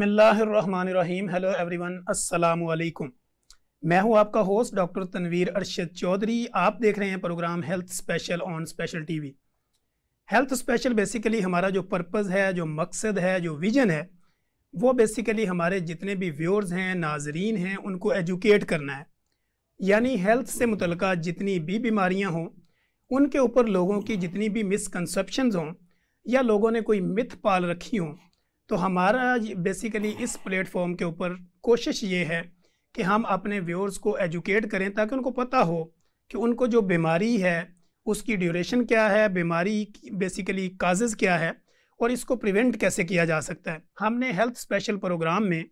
बिसमीम hello everyone अस्सलाम वालेकुम मैं हूं आपका होस्ट डॉक्टर तनवीर अरशद चौधरी आप देख रहे हैं programme health special on special TV health special basically हमारा जो पर्पज़ है जो मकसद है जो विजन है वो बेसिकली हमारे जितने भी व्यूअर्स हैं नाजरीन हैं उनको एजुकेट करना है यानी हेल्थ से मुतल जितनी भी बीमारियाँ हों उनके ऊपर लोगों की जितनी भी मिसकनसप्शन हों या लोगों ने कोई मिथ पाल रखी हों तो हमारा बेसिकली इस प्लेटफॉर्म के ऊपर कोशिश ये है कि हम अपने व्यूअर्स को एजुकेट करें ताकि उनको पता हो कि उनको जो बीमारी है उसकी ड्यूरेशन क्या है बीमारी बेसिकली काजेज़ क्या है और इसको प्रिवेंट कैसे किया जा सकता है हमने हेल्थ स्पेशल प्रोग्राम में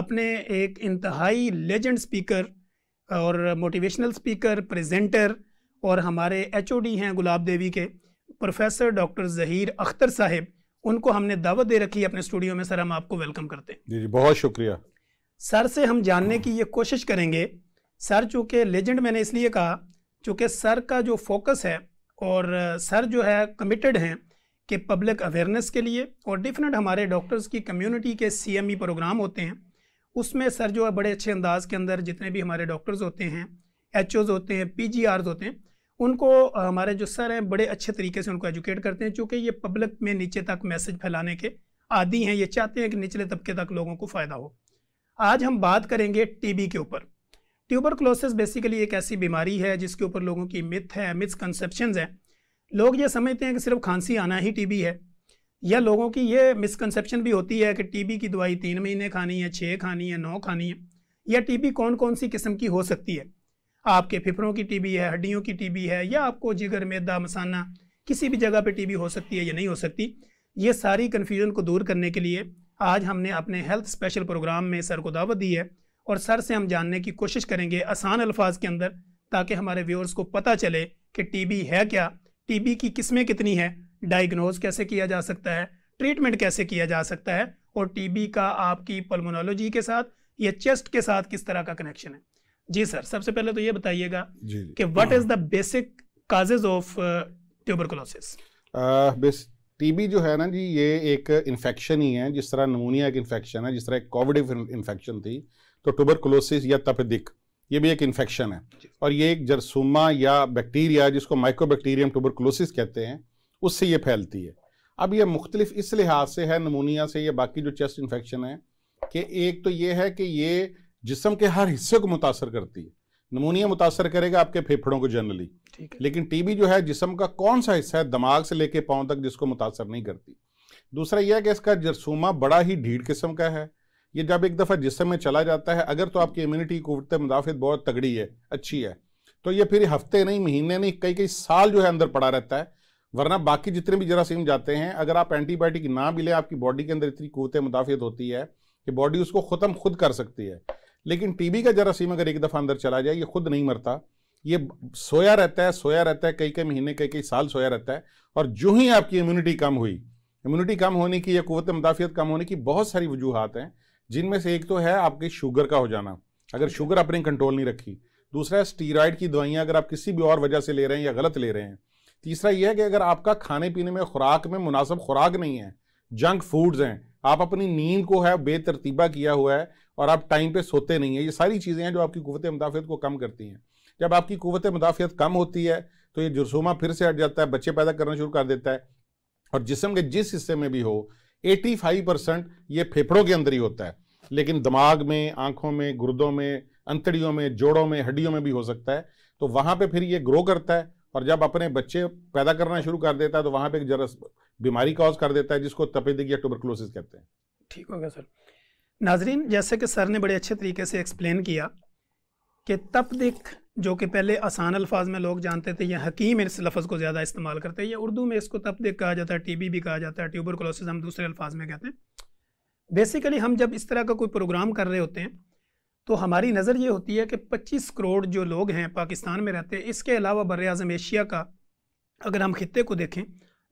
अपने एक इंतहाई लेजेंड स्पीकर और मोटिवेशनल स्पीकर प्रेजेंटर और हमारे एच हैं गुलाब देवी के प्रोफेसर डॉक्टर जहीर अख्तर साहब उनको हमने दावत दे रखी है अपने स्टूडियो में सर हम आपको वेलकम करते हैं जी जी बहुत शुक्रिया सर से हम जानने की ये कोशिश करेंगे सर चूँकि लेजेंड मैंने इसलिए कहा चूँकि सर का जो फोकस है और सर जो है कमिटेड हैं कि पब्लिक अवेयरनेस के लिए और डिफरेंट हमारे डॉक्टर्स की कम्युनिटी के सी प्रोग्राम e होते हैं उसमें सर जो है बड़े अच्छे अंदाज के अंदर जितने भी हमारे डॉक्टर्स होते हैं एच होते हैं पी होते हैं उनको हमारे जो सर हैं बड़े अच्छे तरीके से उनको एजुकेट करते हैं चूँकि ये पब्लिक में नीचे तक मैसेज फैलाने के आदि हैं ये चाहते हैं कि निचले तबके तक लोगों को फ़ायदा हो आज हम बात करेंगे टीबी के ऊपर क्लोसिस बेसिकली एक ऐसी बीमारी है जिसके ऊपर लोगों की मिथ है मिसकनसेप्शन हैं लोग ये समझते हैं कि सिर्फ खांसी आना ही टीबी है या लोगों की ये मिसकनसेप्शन भी होती है कि टीबी की दवाई तीन महीने खानी है छः खानी है नौ खानी है या टीबी कौन कौन सी किस्म की हो सकती है आपके फेफड़ों की टीबी है हड्डियों की टीबी है या आपको जिगर मैदा मसाना किसी भी जगह पे टीबी हो सकती है या नहीं हो सकती ये सारी कन्फ्यूजन को दूर करने के लिए आज हमने अपने हेल्थ स्पेशल प्रोग्राम में सर को दावत दी है और सर से हम जानने की कोशिश करेंगे आसान अल्फाज के अंदर ताकि हमारे व्यूअर्स को पता चले कि टीबी है क्या टीबी की किस्में कितनी है डायग्नोज कैसे किया जा सकता है ट्रीटमेंट कैसे किया जा सकता है और टीबी का आपकी पल्मोनोलॉजी के साथ या चेस्ट के साथ किस तरह का कनेक्शन है जी सर सबसे पहले तो ये बताइएगा कि what is the basic causes of tuberculosis TB जो है ना जी ये एक इन्फेक्शन ही है जिस तरह नमूनिया एक इन्फेक्शन है जिस तरह एक कोविड इन्फेक्शन थी तो ट्यूबरकुलोसिस या तपदिक ये भी एक इन्फेक्शन है और ये एक जरसूमा या बैक्टीरिया जिसको माइक्रोबैक्टीरियम ट्यूबरकुलोसिस कहते हैं उससे ये फैलती है अब ये मुख्तलिफ इस लिहाज से है नमूनिया से या बाकी जो चेस्ट इन्फेक्शन है कि एक तो ये है कि ये जिसम के हर हिस्से को मुतासर करती है नमोनिया मुतासर करेगा आपके फेफड़ों को जनरली लेकिन टीबी जो है जिसम का कौन सा हिस्सा है दिमाग से लेके पाँव तक जिसको मुतासर नहीं करती दूसरा यह है कि इसका जरसूमा बड़ा ही ढीढ़ किस्म का है ये जब एक दफ़ा जिसम में चला जाता है अगर तो आपकी इम्यूनिटी कोविड मुदाफत बहुत तगड़ी है अच्छी है तो ये फिर हफ्ते नहीं महीने नहीं कई कई साल जो है अंदर पड़ा रहता है वरना बाकी जितने भी जरासीम जाते हैं अगर आप एंटीबायोटिक ना भी लें आपकी बॉडी के अंदर इतनी कुत मुदाफियत होती है कि बॉडी उसको ख़त्म खुद कर सकती है लेकिन टीबी का जरासीम अगर एक दफ़ा अंदर चला जाए ये खुद नहीं मरता ये सोया रहता है सोया रहता है कई कई महीने कई कई साल सोया रहता है और जो ही आपकी इम्यूनिटी कम हुई इम्यूनिटी कम होने की या क़वत मुदाफ़ियत कम होने की बहुत सारी वजूहत हैं जिनमें से एक तो है आपके शुगर का हो जाना अगर शुगर आपने कंट्रोल नहीं रखी दूसरा है स्टीराइड की दवाइयाँ अगर आप किसी भी और वजह से ले रहे हैं या गलत ले रहे हैं तीसरा यह है कि अगर आपका खाने पीने में खुराक में मुनासब खुराक नहीं है जंक फूड्स हैं आप अपनी नींद को है बेतरतीबा किया हुआ है और आप टाइम पे सोते नहीं हैं ये सारी चीज़ें हैं जो आपकी कुत मुदाफियत को कम करती हैं जब आपकी कुत मुदाफियत कम होती है तो ये जुरसूमा फिर से हट जाता है बच्चे पैदा करना शुरू कर देता है और जिसम के जिस हिस्से में भी हो 85 परसेंट ये फेफड़ों के अंदर ही होता है लेकिन दिमाग में आंखों में गुर्दों में अंतड़ियों में जोड़ों में हड्डियों में भी हो सकता है तो वहाँ पर फिर ये ग्रो करता है और जब अपने बच्चे पैदा करना शुरू कर देता है तो वहाँ पर एक जरस बीमारी कॉज कर देता है जिसको तपेदिक या टूबरकलोसिस कहते हैं ठीक हो गया सर नाजरीन जैसे कि सर ने बड़े अच्छे तरीके से एक्सप्लेन किया कि तपदिक जो कि पहले आसान अल्फाज में लोग जानते थे या हकीम इस लफ्ज़ को ज़्यादा इस्तेमाल करते हैं या उर्दू में इसको तपदिक कहा जाता है टीबी भी कहा जाता है ट्यूबर क्लोसिस हम दूसरे अल्फाज में कहते हैं बेसिकली हम जब इस तरह का कोई प्रोग्राम कर रहे होते हैं तो हमारी नज़र ये होती है कि पच्चीस करोड़ जो लोग हैं पाकिस्तान में रहते हैं इसके अलावा बर अज़म एशिया का अगर हम खत्े को देखें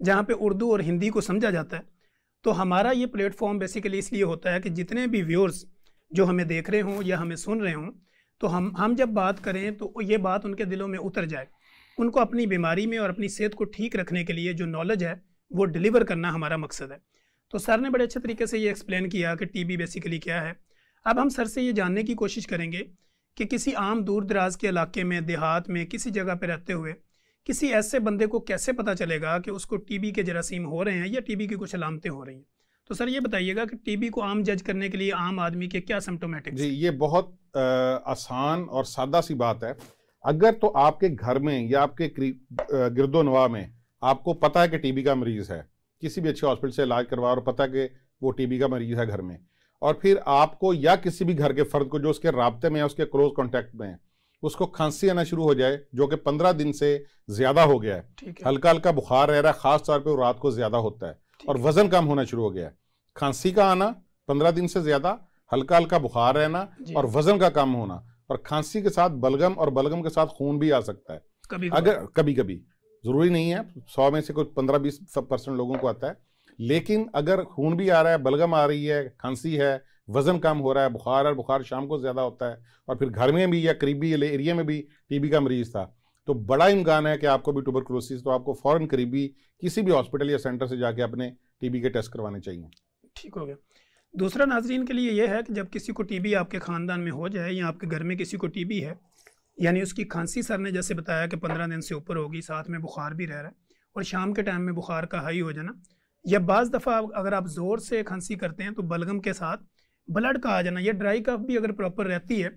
जहाँ पर उर्दू और हिंदी को समझा जाता है तो हमारा ये प्लेटफॉर्म बेसिकली इसलिए होता है कि जितने भी व्यूअर्स जो हमें देख रहे हों या हमें सुन रहे हों तो हम हम जब बात करें तो ये बात उनके दिलों में उतर जाए उनको अपनी बीमारी में और अपनी सेहत को ठीक रखने के लिए जो नॉलेज है वो डिलीवर करना हमारा मकसद है तो सर ने बड़े अच्छे तरीके से ये एक्सप्लेन किया कि टीबी बेसिकली क्या है अब हम सर से ये जानने की कोशिश करेंगे कि किसी आम दूर दराज के इलाके में देहात में किसी जगह पर रहते हुए किसी ऐसे बंदे को कैसे पता चलेगा कि उसको टीबी के जरासीम हो रहे हैं या टीबी की कुछ अलामतें हो रही हैं तो सर ये बताइएगा कि टीबी को आम जज करने के लिए आम आदमी के क्या सिम्टोमेटिक जी ये बहुत आ, आसान और सादा सी बात है अगर तो आपके घर में या आपके गिरदो नवा में आपको पता है कि टीबी का मरीज़ है किसी भी अच्छे हॉस्पिटल से इलाज करवा और पता है कि वो टीबी का मरीज़ है घर में और फिर आपको या किसी भी घर के फ़र्द को जो उसके रबते में है उसके क्लोज कॉन्टैक्ट में है उसको खांसी आना शुरू हो जाए जो कि पंद्रह दिन से ज्यादा हो गया है हल्का हल्का बुखार रह रहा है खास तौर पर रात को ज्यादा होता है और वजन कम होना शुरू हो गया है खांसी का आना पंद्रह दिन से ज्यादा हल्का हल्का बुखार रहना और वजन का कम होना और खांसी के साथ बलगम और बलगम के साथ खून भी आ सकता है कभी अगर कभी कभी जरूरी नहीं है सौ में से कुछ पंद्रह बीस परसेंट लोगों को आता है लेकिन अगर खून भी आ रहा है बलगम आ रही है खांसी है वज़न कम हो रहा है बुखार और बुखार शाम को ज़्यादा होता है और फिर घर में भी या करीबी एरिया में भी टीबी का मरीज़ था तो बड़ा इम्कान है कि आपको भी ट्यूबरकुलोसिस तो आपको फ़ौरन करीबी किसी भी हॉस्पिटल या सेंटर से जाके अपने टीबी के टेस्ट करवाने चाहिए ठीक हो गया दूसरा नाजरीन के लिए यह है कि जब किसी को टीबी आपके ख़ानदान में हो जाए या आपके घर में किसी को टीबी है यानी उसकी खांसी सर ने जैसे बताया कि पंद्रह दिन से ऊपर होगी साथ में बुखार भी रह रहा है और शाम के टाइम में बुखार का हाई हो जाना या बज़ दफ़ा अगर आप ज़ोर से खांसी करते हैं तो बलगम के साथ ब्लड का आ जाना या ड्राई कफ भी अगर प्रॉपर रहती है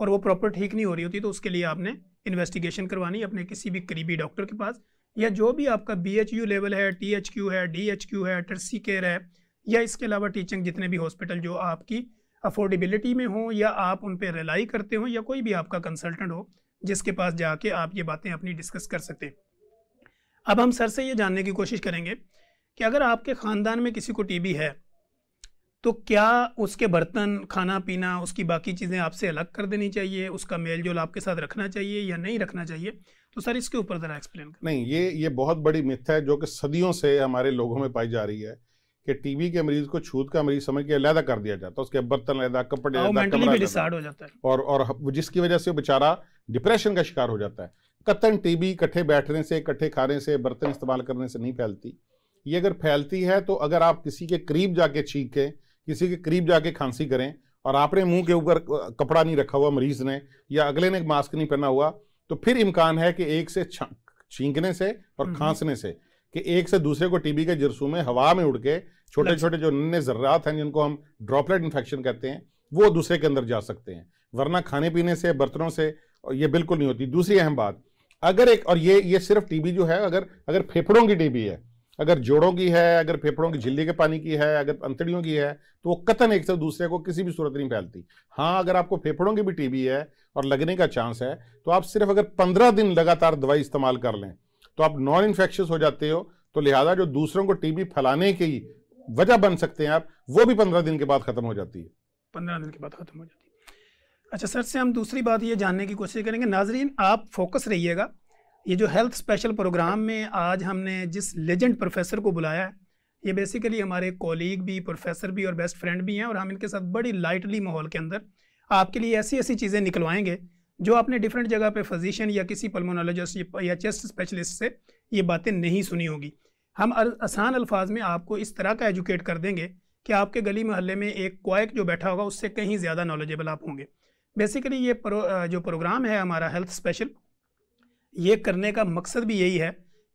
और वो प्रॉपर ठीक नहीं हो रही होती तो उसके लिए आपने इन्वेस्टिगेशन करवानी अपने किसी भी करीबी डॉक्टर के पास या जो भी आपका बी एच यू लेवल है टी एच क्यू है डी एच क्यू है टर्सी केयर है या इसके अलावा टीचिंग जितने भी हॉस्पिटल जो आपकी अफोर्डेबिलिटी में हो या आप उन पर रिलाई करते हो या कोई भी आपका कंसल्टेंट हो जिसके पास जाके आप ये बातें अपनी डिस्कस कर सकते अब हम सर से ये जानने की कोशिश करेंगे कि अगर आपके ख़ानदान में किसी को टीबी है तो क्या उसके बर्तन खाना पीना उसकी बाकी चीज़ें आपसे अलग कर देनी चाहिए उसका मेल जोल आपके साथ रखना चाहिए या नहीं रखना चाहिए तो सर इसके ऊपर ज़रा एक्सप्लेन कर नहीं ये ये बहुत बड़ी मिथ है जो कि सदियों से हमारे लोगों में पाई जा रही है कि टीबी के मरीज को छूत का मरीज समझ के अलहदा कर दिया जाता है उसके बर्तन अलहदा कपड़े है और और जिसकी वजह से बेचारा डिप्रेशन का शिकार हो जाता है कतन टीबी इकट्ठे बैठने से इकट्ठे खाने से बर्तन इस्तेमाल करने से नहीं फैलती ये अगर फैलती है तो अगर आप किसी के करीब जाके छींकें किसी के करीब जाके खांसी करें और आपने मुंह के ऊपर कपड़ा नहीं रखा हुआ मरीज ने या अगले ने मास्क नहीं पहना हुआ तो फिर इम्कान है कि एक से छींकने से और हम्म, हम्म। खांसने से कि एक से दूसरे को टीबी के जरसू में हवा में उड़ के छोटे छोटे जो नन्हे जर्रात हैं जिनको हम ड्रॉपलेट इन्फेक्शन कहते हैं वो दूसरे के अंदर जा सकते हैं वरना खाने पीने से बर्तनों से ये बिल्कुल नहीं होती दूसरी अहम बात अगर एक और ये ये सिर्फ टीबी जो है अगर अगर फेफड़ों की टीबी है अगर जोड़ों की है अगर फेफड़ों की झिल्ली के पानी की है अगर अंतड़ियों की है तो वो कतन एक से दूसरे को किसी भी सूरत नहीं फैलती हाँ अगर आपको फेफड़ों की भी टीबी है और लगने का चांस है तो आप सिर्फ अगर पंद्रह दिन लगातार दवाई इस्तेमाल कर लें तो आप नॉन इन्फेक्शस हो जाते हो तो लिहाजा जो दूसरों को टीबी फैलाने की वजह बन सकते हैं आप वो भी पंद्रह दिन के बाद ख़त्म हो जाती है पंद्रह दिन के बाद ख़त्म हो जाती है अच्छा सर से हम दूसरी बात ये जानने की कोशिश करेंगे नाजरीन आप फोकस रहिएगा ये जो हेल्थ स्पेशल प्रोग्राम में आज हमने जिस लेजेंड प्रोफेसर को बुलाया है ये बेसिकली हमारे कॉलीग भी प्रोफेसर भी और बेस्ट फ्रेंड भी हैं और हम इनके साथ बड़ी लाइटली माहौल के अंदर आपके लिए ऐसी ऐसी चीज़ें निकलवाएंगे जो आपने डिफरेंट जगह पे फिजिशियन या किसी पल्मोनोलॉजिस्ट या चेस्ट स्पेशलिस्ट से ये बातें नहीं सुनी होगी हम आसान अल्फाज में आपको इस तरह का एजुकेट कर देंगे कि आपके गली मोहल्ले में एक क्वाइक जो बैठा होगा उससे कहीं ज़्यादा नॉलेजेबल आप होंगे बेसिकली ये प्रो, जो प्रोग्राम है हमारा हेल्थ स्पेशल ये करने का मकसद भी यही है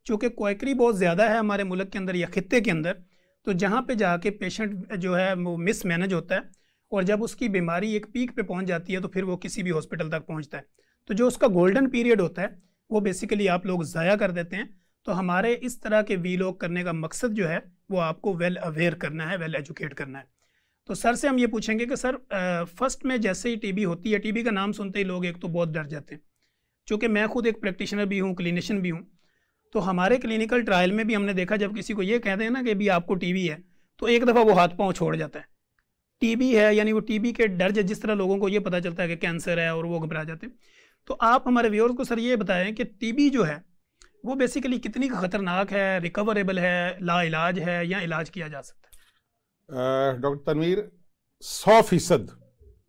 चूँकि क्वैकरी बहुत ज़्यादा है हमारे मुल्क के अंदर या ख़त्े के अंदर तो जहाँ पे जाके पेशेंट जो है वो मिस मैनेज होता है और जब उसकी बीमारी एक पीक पे पहुँच जाती है तो फिर वो किसी भी हॉस्पिटल तक पहुँचता है तो जो उसका गोल्डन पीरियड होता है वो बेसिकली आप लोग ज़ाया कर देते हैं तो हमारे इस तरह के वी करने का मकसद जो है वो आपको वेल अवेयर करना है वेल एजुकेट करना है तो सर से हम ये पूछेंगे कि सर फर्स्ट में जैसे ही टीबी होती है टीबी का नाम सुनते ही लोग एक तो बहुत डर जाते हैं चूँकि मैं खुद एक प्रैक्टिशनर भी हूँ क्लिनिशियन भी हूँ तो हमारे क्लिनिकल ट्रायल में भी हमने देखा जब किसी को ये कहते हैं ना कि भी आपको टीबी है तो एक दफ़ा वो हाथ पाँव छोड़ जाता है टीबी है यानी वो टीबी के डर जिस तरह लोगों को ये पता चलता है कि कैंसर है और वो घबरा जाते हैं तो आप हमारे व्यूअर्स को सर ये बताएं कि टीबी जो है वो बेसिकली कितनी ख़तरनाक है रिकवरेबल है ला इलाज है या इलाज किया जा सकता है डॉक्टर तनवीर सौ फीसद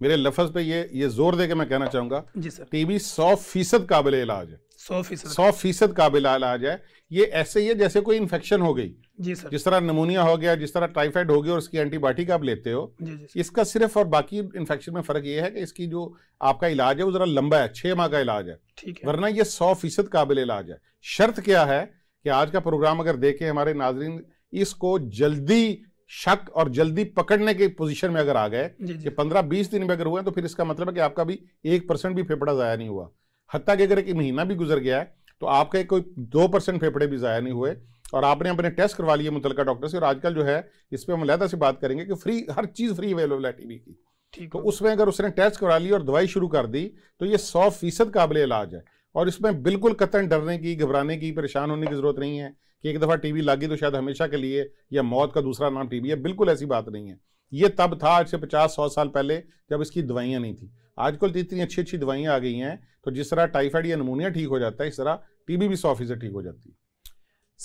मेरे लफज पे ये ये जोर दे के मैं कहना चाहूंगा जी सर टीबी सौ फीसद काबिल इलाज है सौ फीसद सौ फीसद काबिल इलाज है ये ऐसे ही है जैसे कोई इन्फेक्शन हो गई जी सर जिस तरह नमूनिया हो गया जिस तरह टाइफाइड हो गया और उसकी एंटीबायोटिक आप लेते हो जी जी इसका सिर्फ और बाकी इन्फेक्शन में फर्क ये है कि इसकी जो आपका इलाज है वो जरा लंबा है छह माह का इलाज है ठीक है वरना ये सौ फीसद काबिल इलाज है शर्त क्या है कि आज का प्रोग्राम अगर देखें हमारे नाजरीन इसको जल्दी शक और जल्दी पकड़ने के पोजीशन में अगर आ गए कि पंद्रह बीस दिन में अगर हुए तो फिर इसका मतलब है कि आपका भी एक परसेंट भी फेफड़ा ज़ाया नहीं हुआ हत्या कि अगर एक महीना भी गुजर गया है तो आपके कोई दो परसेंट फेफड़े भी ज़ाया नहीं हुए और आपने अपने टेस्ट करवा लिए मुतल डॉक्टर से और आजकल जो है इस पर हम लहदा से बात करेंगे कि फ्री हर चीज़ फ्री अवेलेबल है टीबी की तो उसमें अगर उसने टेस्ट करवा ली और दवाई शुरू कर दी तो ये सौ फीसद काबिल इलाज है और इसमें बिल्कुल कतन डरने की घबराने की परेशान होने की ज़रूरत नहीं है कि एक दफ़ा टीबी लागी तो शायद हमेशा के लिए या मौत का दूसरा नाम टीबी है बिल्कुल ऐसी बात नहीं है ये तब था आज से पचास सौ साल पहले जब इसकी दवाइयाँ नहीं थी आजकल तो इतनी अच्छी अच्छी दवाइयाँ आ गई हैं तो जिस तरह टाइफाइड या नमूनिया ठीक हो जाता है इस तरह टीबी भी सौ फीसद ठीक हो जाती है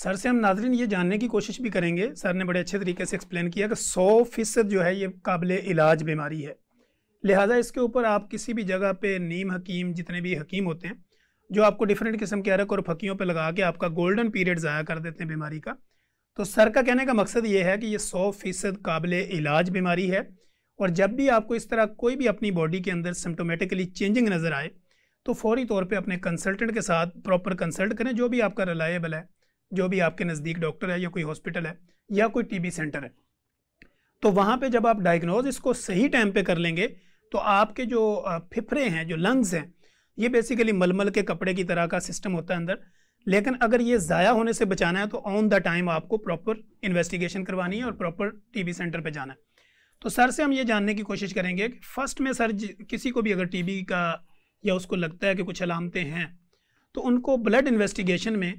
सर से हम नाजरीन ये जानने की कोशिश भी करेंगे सर ने बड़े अच्छे तरीके से एक्सप्लेन किया कि सौ फीसद जो है ये काबिल इलाज बीमारी है लिहाजा इसके ऊपर आप किसी भी जगह पे नीम हकीम जितने भी हकीम होते हैं जो आपको डिफरेंट किस्म के अरक और फकियों पर लगा के आपका गोल्डन पीरियड ज़ाया कर देते हैं बीमारी का तो सर का कहने का मकसद ये है कि ये सौ फीसद काबिल इलाज बीमारी है और जब भी आपको इस तरह कोई भी अपनी बॉडी के अंदर सिम्टोमेटिकली चेंजिंग नज़र आए तो फौरी तौर पे अपने कंसल्टेंट के साथ प्रॉपर कंसल्ट करें जो भी आपका रिलायबल है जो भी आपके नज़दीक डॉक्टर है या कोई हॉस्पिटल है या कोई टीबी सेंटर है तो वहाँ पे जब आप डायग्नोज इसको सही टाइम पे कर लेंगे तो आपके जो फिफड़े हैं जो लंग्स हैं ये बेसिकली मलमल के कपड़े की तरह का सिस्टम होता है अंदर लेकिन अगर ये ज़ाया होने से बचाना है तो ऑन द टाइम आपको प्रॉपर इन्वेस्टिगेशन करवानी है और प्रॉपर टीबी सेंटर पे जाना है तो सर से हम ये जानने की कोशिश करेंगे कि फर्स्ट में सर किसी को भी अगर टीबी का या उसको लगता है कि कुछ अलामतें हैं तो उनको ब्लड इन्वेस्टिगेशन में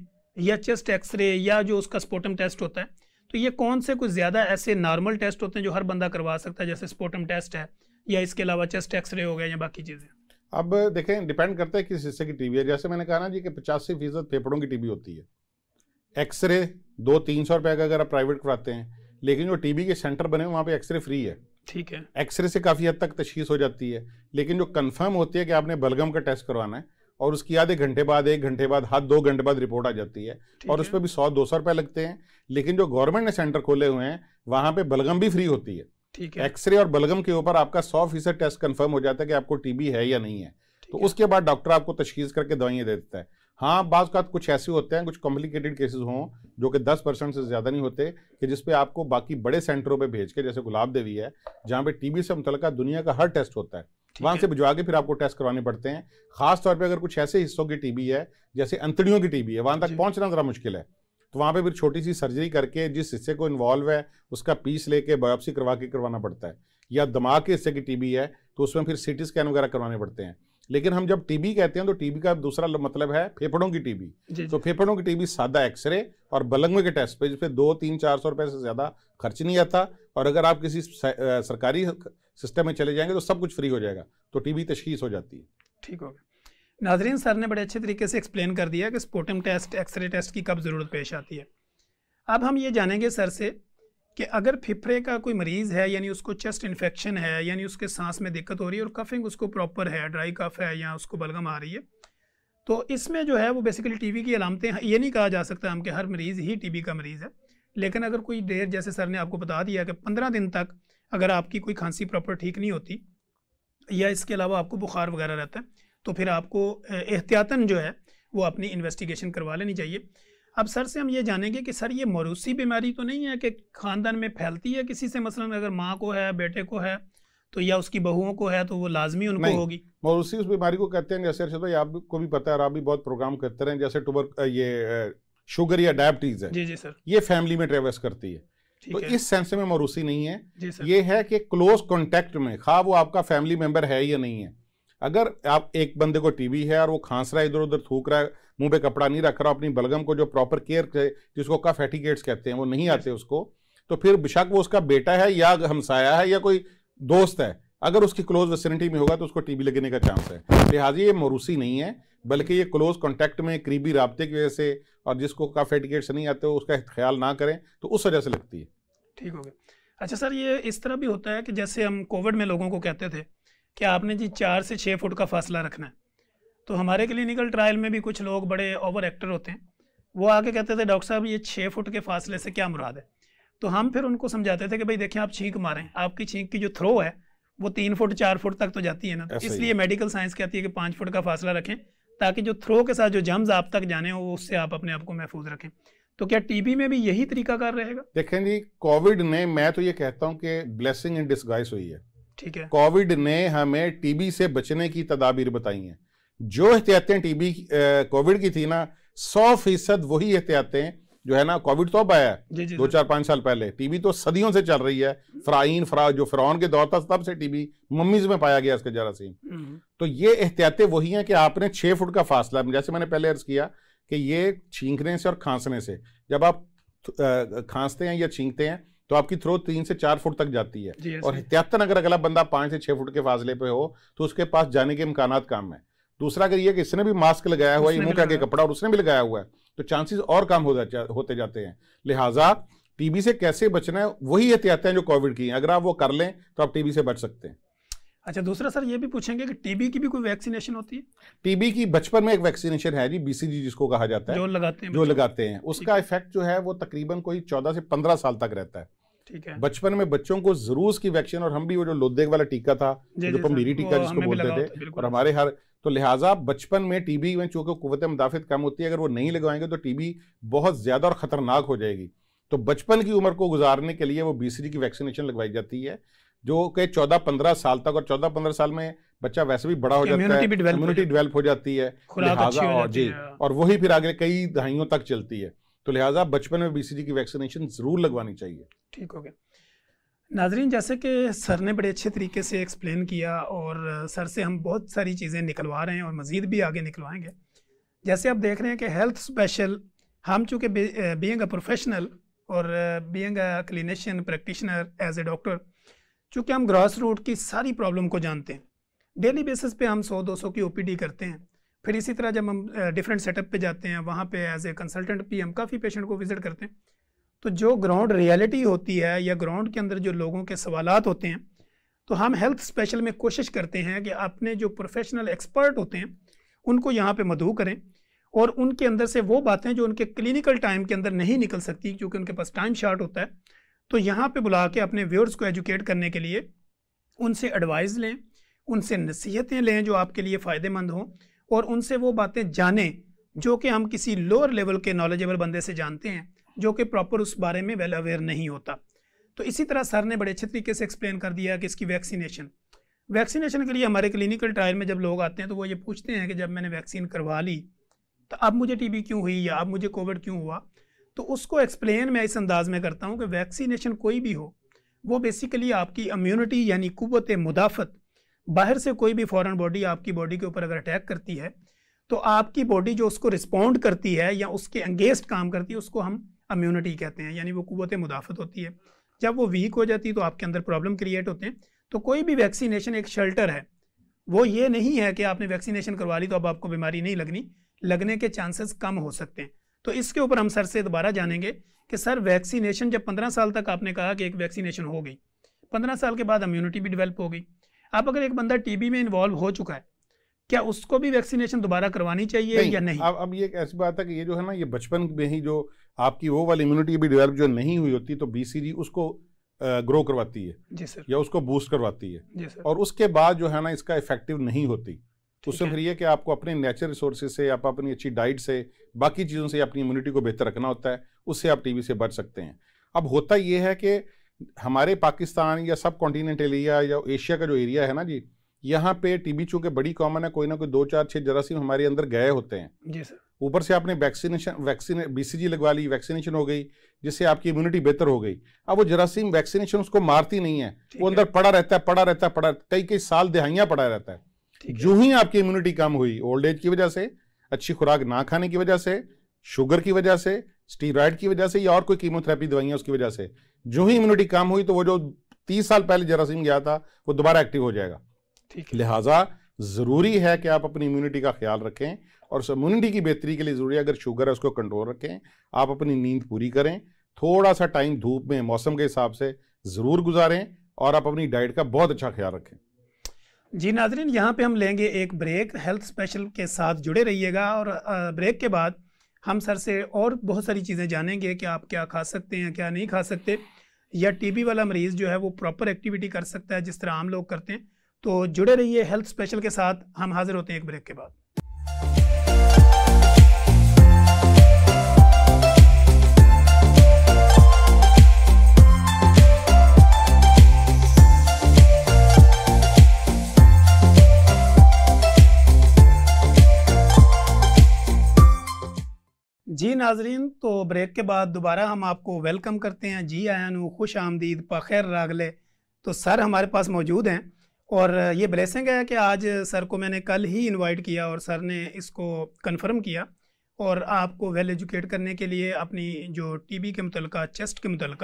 या चेस्ट एक्सरे या जो उसका स्पोटम टेस्ट होता है तो ये कौन से कुछ ज़्यादा ऐसे नॉर्मल टेस्ट होते हैं जो हर बंदा करवा सकता है जैसे स्पोटम टेस्ट है या इसके अलावा चेस्ट एक्सरे हो गया या बाकी चीज़ें अब देखें डिपेंड करता है किस हिस्से की टीबी है जैसे मैंने कहा ना जी कि पचासी फीसद फेफड़ों की टीबी होती है एक्सरे दो तीन सौ रुपये का अगर आप प्राइवेट कराते हैं लेकिन जो टीबी के सेंटर बने वहाँ पे एक्सरे फ्री है ठीक है एक्सरे से काफ़ी हद तक तशीस हो जाती है लेकिन जो कन्फर्म होती है कि आपने बलगम का टेस्ट करवाना है और उसकी आधे घंटे बाद एक घंटे बाद हाथ दो घंटे बाद रिपोर्ट आ जाती है और उस पर भी सौ दो सौ रुपये लगते हैं लेकिन जो गवर्नमेंट ने सेंटर खोले हुए हैं वहाँ पे बलगम भी फ्री होती है ठीक है एक्सरे और बलगम के ऊपर आपका सौ फीसद टेस्ट कंफर्म हो जाता है कि आपको टीबी है या नहीं है तो है। उसके बाद डॉक्टर आपको तशखीस करके दवाइयाँ दे देता है हाँ बाज कुछ ऐसे होते हैं कुछ कॉम्प्लिकेटेड केसेस हों जो कि 10 परसेंट से ज़्यादा नहीं होते कि जिसपे आपको बाकी बड़े सेंटरों पे भेज के जैसे गुलाब देवी है जहाँ पे टीबी से मुतल दुनिया का हर टेस्ट होता है वहाँ से भिजवा के फिर आपको टेस्ट करवाने पड़ते हैं खासतौर पर अगर कुछ ऐसे हिस्सों की टीबी है जैसे अंतड़ियों की टीबी है वहाँ तक पहुँचना ज़रा मुश्किल है तो वहाँ पे फिर छोटी सी सर्जरी करके जिस हिस्से को इन्वॉल्व है उसका पीस लेके बायोप्सी करवा के करवाना पड़ता है या दिमाग के हिस्से की टीबी है तो उसमें फिर सी टी स्कैन वगैरह करवाने पड़ते हैं लेकिन हम जब टीबी कहते हैं तो टीबी का दूसरा मतलब है फेफड़ों की टीबी तो फेफड़ों की टीबी सादा एक्सरे और बलंगवे के टेस्ट पे जिसपे दो तीन चार सौ रुपए से ज़्यादा खर्च नहीं आता और अगर आप किसी सरकारी सिस्टम में चले जाएंगे तो सब कुछ फ्री हो जाएगा तो टीबी तशखीस हो जाती है ठीक हो गया नाजरीन सर ने बड़े अच्छे तरीके से एक्सप्लेन कर दिया कि स्पोटम टेस्ट एक्सरे टेस्ट की कब ज़रूरत पेश आती है अब हम ये जानेंगे सर से कि अगर फिफड़े का कोई मरीज़ है यानी उसको चेस्ट इन्फेक्शन है यानी उसके सांस में दिक्कत हो रही है और कफिंग उसको प्रॉपर है ड्राई कफ है या उसको बलगम आ रही है तो इसमें जो है वो बेसिकली टीबी की अलामतें ये नहीं कहा जा सकता हम कि हर मरीज़ ही टीबी का मरीज़ है लेकिन अगर कोई देर जैसे सर ने आपको बता दिया कि पंद्रह दिन तक अगर आपकी कोई खांसी प्रॉपर ठीक नहीं होती या इसके अलावा आपको बुखार वगैरह रहता है तो फिर आपको एहतियातन जो है वो अपनी इन्वेस्टिगेशन करवा लेनी चाहिए अब सर से हम ये जानेंगे कि सर ये मौरूसी बीमारी तो नहीं है कि ख़ानदान में फैलती है किसी से मसलन अगर माँ को है बेटे को है तो या उसकी बहुओं को है तो वो लाजमी उनको होगी मौरूसी उस बीमारी को कहते हैं जैसे तो भाई आपको भी पता है और आप भी बहुत प्रोग्राम करते रहे जैसे टूबर ये शुगर या डायबिटीज़ है जी जी सर ये फैमिली में ट्रेवस करती है तो इस सेंस में मौरूसी नहीं है ये है कि क्लोज कॉन्टेक्ट में खा वो आपका फैमिली मेम्बर है या नहीं है अगर आप एक बंदे को टीबी है और वो खांस रहा है इधर उधर थूक रहा है मुंह पे कपड़ा नहीं रख रहा अपनी बलगम को जो प्रॉपर केयर जिसको कफ एटिकेट्स कहते हैं वो नहीं आते उसको तो फिर बेशक वो उसका बेटा है या हमसाया है या कोई दोस्त है अगर उसकी क्लोज वेसिनिटी में होगा तो उसको टीबी लगने का चांस है लिहाजा ये मरूसी नहीं है बल्कि ये क्लोज कॉन्टैक्ट में करीबी रबते की वजह से और जिसको कफ एटिकेट्स नहीं आते हो उसका ख्याल ना करें तो उस वजह से लगती है ठीक हो गया अच्छा सर ये इस तरह भी होता है कि जैसे हम कोविड में लोगों को कहते थे कि आपने जी चार से छः फुट का फासला रखना है तो हमारे क्लिनिकल ट्रायल में भी कुछ लोग बड़े ओवर एक्टर होते हैं वो आके कहते थे डॉक्टर साहब ये छः फुट के फासले से क्या मुराद है तो हम फिर उनको समझाते थे कि भाई देखें आप छींक मारें आपकी छींक की जो थ्रो है वो तीन फुट चार फुट तक तो जाती है ना इसलिए मेडिकल साइंस कहती है कि पाँच फुट का फासला रखें ताकि जो थ्रो के साथ जो जम्स आप तक जाने हो उससे आप अपने आप को महफूज रखें तो क्या टीबी में भी यही तरीका कर रहेगा देखें जी कोविड ने मैं तो ये कहता हूँ कि ब्लेसिंग इन डिस्गाइस हुई है ठीक है कोविड ने हमें टीबी से बचने की तदाबीर बताई हैं जो एहतियातें टीबी कोविड की थी ना सौ फीसद वही एहतियातें जो है ना कोविड तो अब आया दो चार पांच साल पहले टीबी तो सदियों से चल रही है फ्राइन फ्रा जो फ्रॉन के दौर था तब से टीबी मम्मीज में पाया गया इसका जरासीम हम्म। तो ये एहतियातें वही हैं कि आपने छह फुट का फासला जैसे मैंने पहले अर्ज किया कि ये छींकने से और खांसने से जब आप खांसते हैं या छींकते हैं तो आपकी थ्रो तीन से चार फुट तक जाती है और तिहत्तर अगर अगला बंदा पांच से छह फुट के फासले पे हो तो उसके पास जाने के इम्कान कम है दूसरा अगर ये कि इसने भी मास्क लगाया हुआ है मुंह के कपड़ा और उसने भी लगाया हुआ है तो चांसेस और कम हो जाते होते जाते हैं लिहाजा टीबी से कैसे बचना है वही एहतियातें जो कोविड की हैं अगर आप वो कर लें तो आप टीबी से बच सकते हैं अच्छा दूसरा सर ये भी पूछेंगे कि टीबी की भी कोई वैक्सीनेशन होती है टीबी की बचपन में एक वैक्सीनेशन है जी बीसीजी जिसको कहा जाता है जो लगाते हैं जो लगाते हैं उसका इफेक्ट जो है वो तकरीबन कोई चौदह से पंद्रह साल तक रहता है ठीक है बचपन में बच्चों को जरूर उसकी वैक्सीन और हम भी वो जो लोदेग वाला टीका था जो पमीरी टीका जिसको बोलते थे तो और हमारे हर तो लिहाजा बचपन में टीबी में चूंकि कुत मुदाफत कम होती है अगर वो नहीं लगवाएंगे तो टीबी बहुत ज्यादा और खतरनाक हो जाएगी तो बचपन की उम्र को गुजारने के लिए वो बीसीजी की वैक्सीनेशन लगवाई जाती है जो कि चौदह पंद्रह साल तक और चौदह पंद्रह साल में बच्चा वैसे भी बड़ा हो जाता है इम्यूनिटी डेवलप हो जाती है लिहाजा और जी हाँ। और वही फिर आगे कई दहाइयों तक चलती है तो लिहाजा बचपन में बीसीजी की वैक्सीनेशन ज़रूर लगवानी चाहिए ठीक हो गया नाजरीन जैसे कि सर ने बड़े अच्छे तरीके से एक्सप्लेन किया और सर से हम बहुत सारी चीज़ें निकलवा रहे हैं और मज़ीद भी आगे निकलवाएंगे जैसे आप देख रहे हैं कि हेल्थ स्पेशल हम चूँकि बींग अ प्रोफेशनल और being a clinician practitioner as a doctor चूँकि हम ग्रास रूट की सारी प्रॉब्लम को जानते हैं डेली बेसिस पे हम 100-200 की ओपीडी करते हैं फिर इसी तरह जब हम डिफरेंट सेटअप पे जाते हैं वहाँ पे एज ए कंसल्टेंट भी हम काफ़ी पेशेंट को विज़िट करते हैं तो जो ग्राउंड रियलिटी होती है या ग्राउंड के अंदर जो लोगों के सवाल होते हैं तो हम हेल्थ स्पेशल में कोशिश करते हैं कि अपने जो प्रोफेशनल एक्सपर्ट होते हैं उनको यहाँ पर मधु करें और उनके अंदर से वो बातें जो उनके क्लिनिकल टाइम के अंदर नहीं निकल सकती क्योंकि उनके पास टाइम शार्ट होता है तो यहाँ पे बुला के अपने व्यूअर्स को एजुकेट करने के लिए उनसे एडवाइस लें उनसे नसीहतें लें जो आपके लिए फ़ायदेमंद हों और उनसे वो बातें जानें जो कि हम किसी लोअर लेवल के नॉलेजेबल बंदे से जानते हैं जो कि प्रॉपर उस बारे में वेल अवेयर नहीं होता तो इसी तरह सर ने बड़े अच्छे तरीके से एक्सप्लेन कर दिया कि इसकी वैक्सीनेशन वैक्सीनेशन के लिए हमारे क्लिनिकल ट्रायल में जब लोग आते हैं तो वो ये पूछते हैं कि जब मैंने वैक्सीन करवा ली तो अब मुझे टीबी क्यों हुई या अब मुझे कोविड क्यों हुआ तो उसको एक्सप्लेन मैं इस अंदाज में करता हूँ कि वैक्सीनेशन कोई भी हो वो बेसिकली आपकी इम्यूनिटी यानी कुत मुदाफ़त बाहर से कोई भी फॉरेन बॉडी आपकी बॉडी के ऊपर अगर अटैक करती है तो आपकी बॉडी जो उसको रिस्पोंड करती है या उसके अंगेस्ट काम करती है उसको हम इम्यूनिटी कहते हैं यानी वो कुत मुदाफ़त होती है जब वो वीक हो जाती है तो आपके अंदर प्रॉब्लम क्रिएट होते हैं तो कोई भी वैक्सीनेशन एक शेल्टर है वो ये नहीं है कि आपने वैक्सीनेशन करवा ली तो अब आपको बीमारी नहीं लगनी लगने के चांसेस कम हो सकते हैं तो इसके ऊपर हम सर से दोबारा जानेंगे कि सर वैक्सीनेशन जब पंद्रह साल तक आपने कहा कि एक वैक्सीनेशन हो गई पंद्रह साल के बाद इम्यूनिटी भी डेवलप हो गई आप अगर एक बंदा टीबी में इन्वॉल्व हो चुका है क्या उसको भी वैक्सीनेशन दोबारा करवानी चाहिए नहीं, या नहीं अब अब ये ऐसी बात है कि ये जो है ना ये बचपन में ही जो आपकी वो वाली इम्यूनिटी भी डेवलप जो नहीं हुई होती तो बीसीजी उसको ग्रो करवाती है जी सर या उसको बूस्ट करवाती है जी सर और उसके बाद जो है ना इसका इफेक्टिव नहीं होती उससे फिर यह कि आपको अपने नेचुरल रिसोर्सेज से आप अपनी अच्छी डाइट से बाकी चीज़ों से अपनी इम्यूनिटी को बेहतर रखना होता है उससे आप टीबी से बच सकते हैं अब होता यह है कि हमारे पाकिस्तान या सब कॉन्टीनेंट एरिया या एशिया का जो एरिया है ना जी यहाँ पे टीबी चूंकि बड़ी कॉमन है कोई ना कोई दो चार छः जरासीम हमारे अंदर गए होते हैं जी सर ऊपर से आपने वैक्सीनेशन वैक्सीन बीसीजी लगवा ली वैक्सीनेशन हो गई जिससे आपकी इम्यूनिटी बेहतर हो गई अब वो जरासीम वैक्सीनेशन उसको मारती नहीं है वो अंदर पड़ा रहता है पड़ा रहता है पड़ा कई कई साल दहाइयाँ पड़ा रहता है जो ही आपकी इम्यूनिटी कम हुई ओल्ड एज की वजह से अच्छी खुराक ना खाने की वजह से शुगर की वजह से स्टीरॉयड की वजह से या और कोई कीमोथेरेपी दवाइयां उसकी वजह से जो ही इम्यूनिटी कम हुई तो वो जो तीस साल पहले जरासीम गया था वो दोबारा एक्टिव हो जाएगा ठीक लिहाजा ज़रूरी है कि आप अपनी इम्यूनिटी का ख्याल रखें और इम्यूनिटी की बेहतरी के लिए ज़रूरी है अगर शुगर है उसको कंट्रोल रखें आप अपनी नींद पूरी करें थोड़ा सा टाइम धूप में मौसम के हिसाब से ज़रूर गुजारें और आप अपनी डाइट का बहुत अच्छा ख्याल रखें जी नाजरीन यहाँ पे हम लेंगे एक ब्रेक हेल्थ स्पेशल के साथ जुड़े रहिएगा और ब्रेक के बाद हम सर से और बहुत सारी चीज़ें जानेंगे कि आप क्या खा सकते हैं क्या नहीं खा सकते या टीबी वाला मरीज़ जो है वो प्रॉपर एक्टिविटी कर सकता है जिस तरह आम लोग करते हैं तो जुड़े रहिए हेल्थ स्पेशल के साथ हम हाज़िर होते हैं एक ब्रेक के बाद जी नाजरीन तो ब्रेक के बाद दोबारा हम आपको वेलकम करते हैं जी आया नू खुश आमदीद पखैर रागले तो सर हमारे पास मौजूद हैं और ये ब्लेसिंग है कि आज सर को मैंने कल ही इनवाइट किया और सर ने इसको कंफर्म किया और आपको वेल एजुकेट करने के लिए अपनी जो टीबी के मुतल चेस्ट के मुतल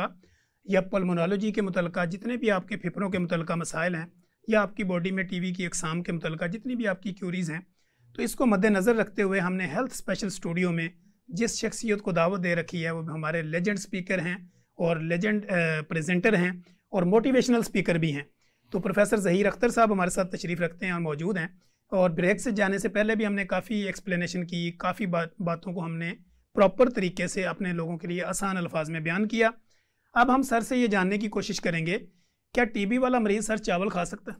या पलमोनोलॉजी के मुतल जितने भी आपके फिफड़ों के मुतल मसाइल हैं या आपकी बॉडी में टी की अकसाम के मुतल जितनी भी आपकी क्यूरीज़ हैं तो इसको मद्देनज़र रखते हुए हमने हेल्थ स्पेशल स्टूडियो में जिस शख्सियत को दावत दे रखी है वो हमारे लेजेंड स्पीकर हैं और लेजेंड प्रेजेंटर हैं और मोटिवेशनल स्पीकर भी हैं तो प्रोफेसर जहीर अख्तर साहब हमारे साथ तशरीफ़ रखते हैं और मौजूद हैं और ब्रेक से जाने से पहले भी हमने काफ़ी एक्सप्लेनेशन की काफ़ी बात बातों को हमने प्रॉपर तरीके से अपने लोगों के लिए आसान अल्फाज में बयान किया अब हम सर से ये जानने की कोशिश करेंगे क्या टीबी वाला मरीज सर चावल खा सकता है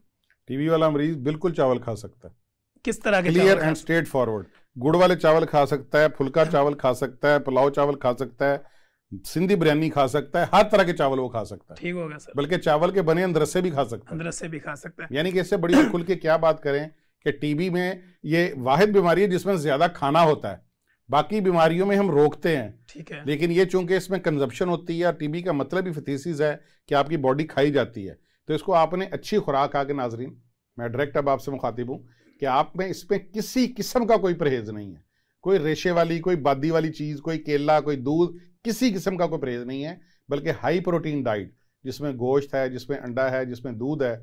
टीबी वाला मरीज बिल्कुल चावल खा सकता है किस तरह के क्लियर एंड स्ट्रेट फॉरवर्ड गुड़ वाले चावल खा सकता है फुल्का चावल खा सकता है पुलाव चावल खा सकता है सिंधी बिरयानी खा सकता है हर तरह के चावल वो खा सकता है ठीक होगा सर बल्कि चावल के बने अंदर से भी खा सकता है अंदर से भी खा सकता है यानी कि इससे बड़ी खुल के क्या बात करें कि टीबी में ये वाहिद बीमारी है जिसमें ज्यादा खाना होता है बाकी बीमारियों में हम रोकते हैं ठीक है लेकिन ये चूंकि इसमें कंजप्शन होती है और टीबी का मतलब ही फतीसीज है कि आपकी बॉडी खाई जाती है तो इसको आपने अच्छी खुराक आके नाजरीन मैं डायरेक्ट अब आपसे मुखातिब हूँ कि आप में इसमें किसी किस्म का कोई परहेज नहीं है कोई रेशे वाली कोई बादी वाली चीज़ कोई केला कोई दूध किसी किस्म का कोई परहेज नहीं है बल्कि हाई प्रोटीन डाइट जिसमें गोश्त है जिसमें अंडा है जिसमें दूध है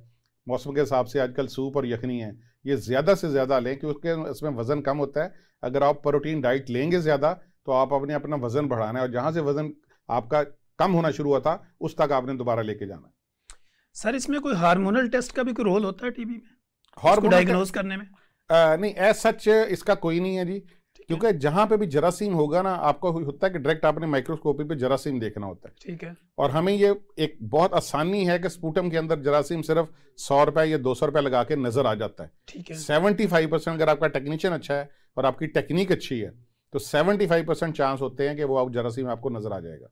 मौसम के हिसाब से आजकल सूप और यखनी है ये ज़्यादा से ज़्यादा लें क्योंकि इसमें वज़न कम होता है अगर आप प्रोटीन डाइट लेंगे ज़्यादा तो आप अपने अपना वज़न बढ़ाना है और जहाँ से वज़न आपका कम होना शुरू हुआ था उस तक आपने दोबारा लेके जाना सर इसमें कोई हार्मोनल टेस्ट का भी कोई रोल होता है टीबी में हार्मोन डायग्नोज करने में आ, नहीं एज सच इसका कोई नहीं है जी क्योंकि जहां पे भी जरासीम होगा ना आपको होता है कि डायरेक्ट आपने माइक्रोस्कोपी पे जरासीम देखना होता है ठीक है और हमें ये एक बहुत आसानी है कि स्पूटम के अंदर जरासीम सिर्फ सौ रुपए या दो सौ रुपए लगा के नजर आ जाता है ठीक है सेवेंटी फाइव परसेंट अगर आपका टेक्नीशियन अच्छा है और आपकी टेक्निक अच्छी है तो सेवेंटी फाइव परसेंट चांस होते हैं कि वो आप जरासीम आपको नजर आ जाएगा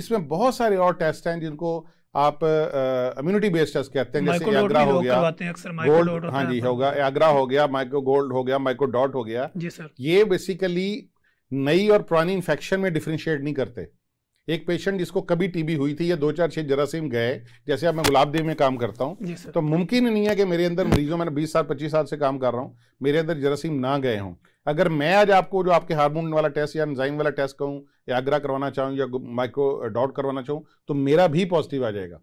इसमें बहुत सारे और टेस्ट हैं जिनको आप इम्यूनिटी बेस्ड टेस्ट कहते हैं जैसे आगरा हाँ हो गया गोल्ड हाँ जी होगा आगरा हो गया माइक्रो गोल्ड हो गया माइक्रो डॉट हो गया जी सर ये बेसिकली नई और पुरानी इन्फेक्शन में डिफ्रेंशिएट नहीं करते एक पेशेंट जिसको कभी टीबी हुई थी या दो चार छह जरासीम गए जैसे अब मैं गुलाबदेव में काम करता हूँ तो मुमकिन नहीं है कि मेरे अंदर मरीजों मैंने बीस साल पच्चीस साल से काम कर रहा हूँ मेरे अंदर जरासीम ना गए हों अगर मैं आज आपको जो आपके हार्मोन वाला टेस्ट या एंजाइम वाला टेस्ट कहूँ या आगरा करवाना चाहूँ या माइक्रो डॉट करवाना चाहूँ तो मेरा भी पॉजिटिव आ जाएगा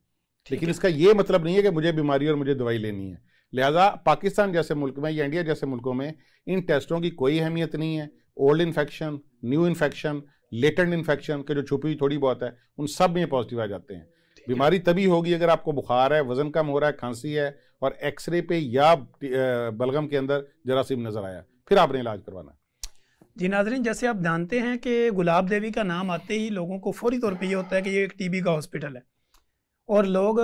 लेकिन इसका ये मतलब नहीं है कि मुझे बीमारी और मुझे दवाई लेनी है लिहाजा पाकिस्तान जैसे मुल्क में या इंडिया जैसे मुल्कों में इन टेस्टों की कोई अहमियत नहीं है old infection new infection latent infection के जो छुपी हुई थोड़ी बहुत है उन सब में पॉजिटिव आ जाते हैं बीमारी तभी होगी अगर आपको बुखार है वजन कम हो रहा है खांसी है और एक्सरे पे या बलगम के अंदर जरासीम नज़र आया फिर आपने इलाज करवाना जी नाजरीन जैसे आप जानते हैं कि गुलाब देवी का नाम आते ही लोगों को फौरी तौर पर यह होता है कि ये एक टीबी का हॉस्पिटल है और लोग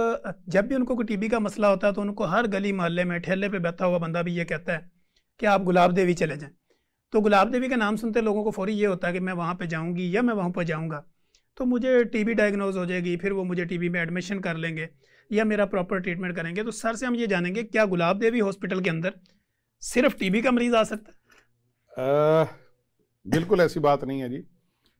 जब भी उनको कोई टीबी का मसला होता है तो उनको हर गली मोहल्ले में ठेले पे बैठा हुआ बंदा भी ये कहता है कि आप गुलाब देवी चले जाएं तो गुलाब देवी का नाम सुनते लोगों को फौरी ये होता है कि मैं वहाँ पर जाऊँगी या मैं वहाँ पर जाऊँगा तो मुझे टीबी डायग्नोज हो जाएगी फिर वो मुझे टीबी में एडमिशन कर लेंगे या मेरा प्रॉपर ट्रीटमेंट करेंगे तो सर से हम ये जानेंगे क्या गुलाब देवी हॉस्पिटल के अंदर सिर्फ टीबी का मरीज आ सकता है बिल्कुल ऐसी बात नहीं है जी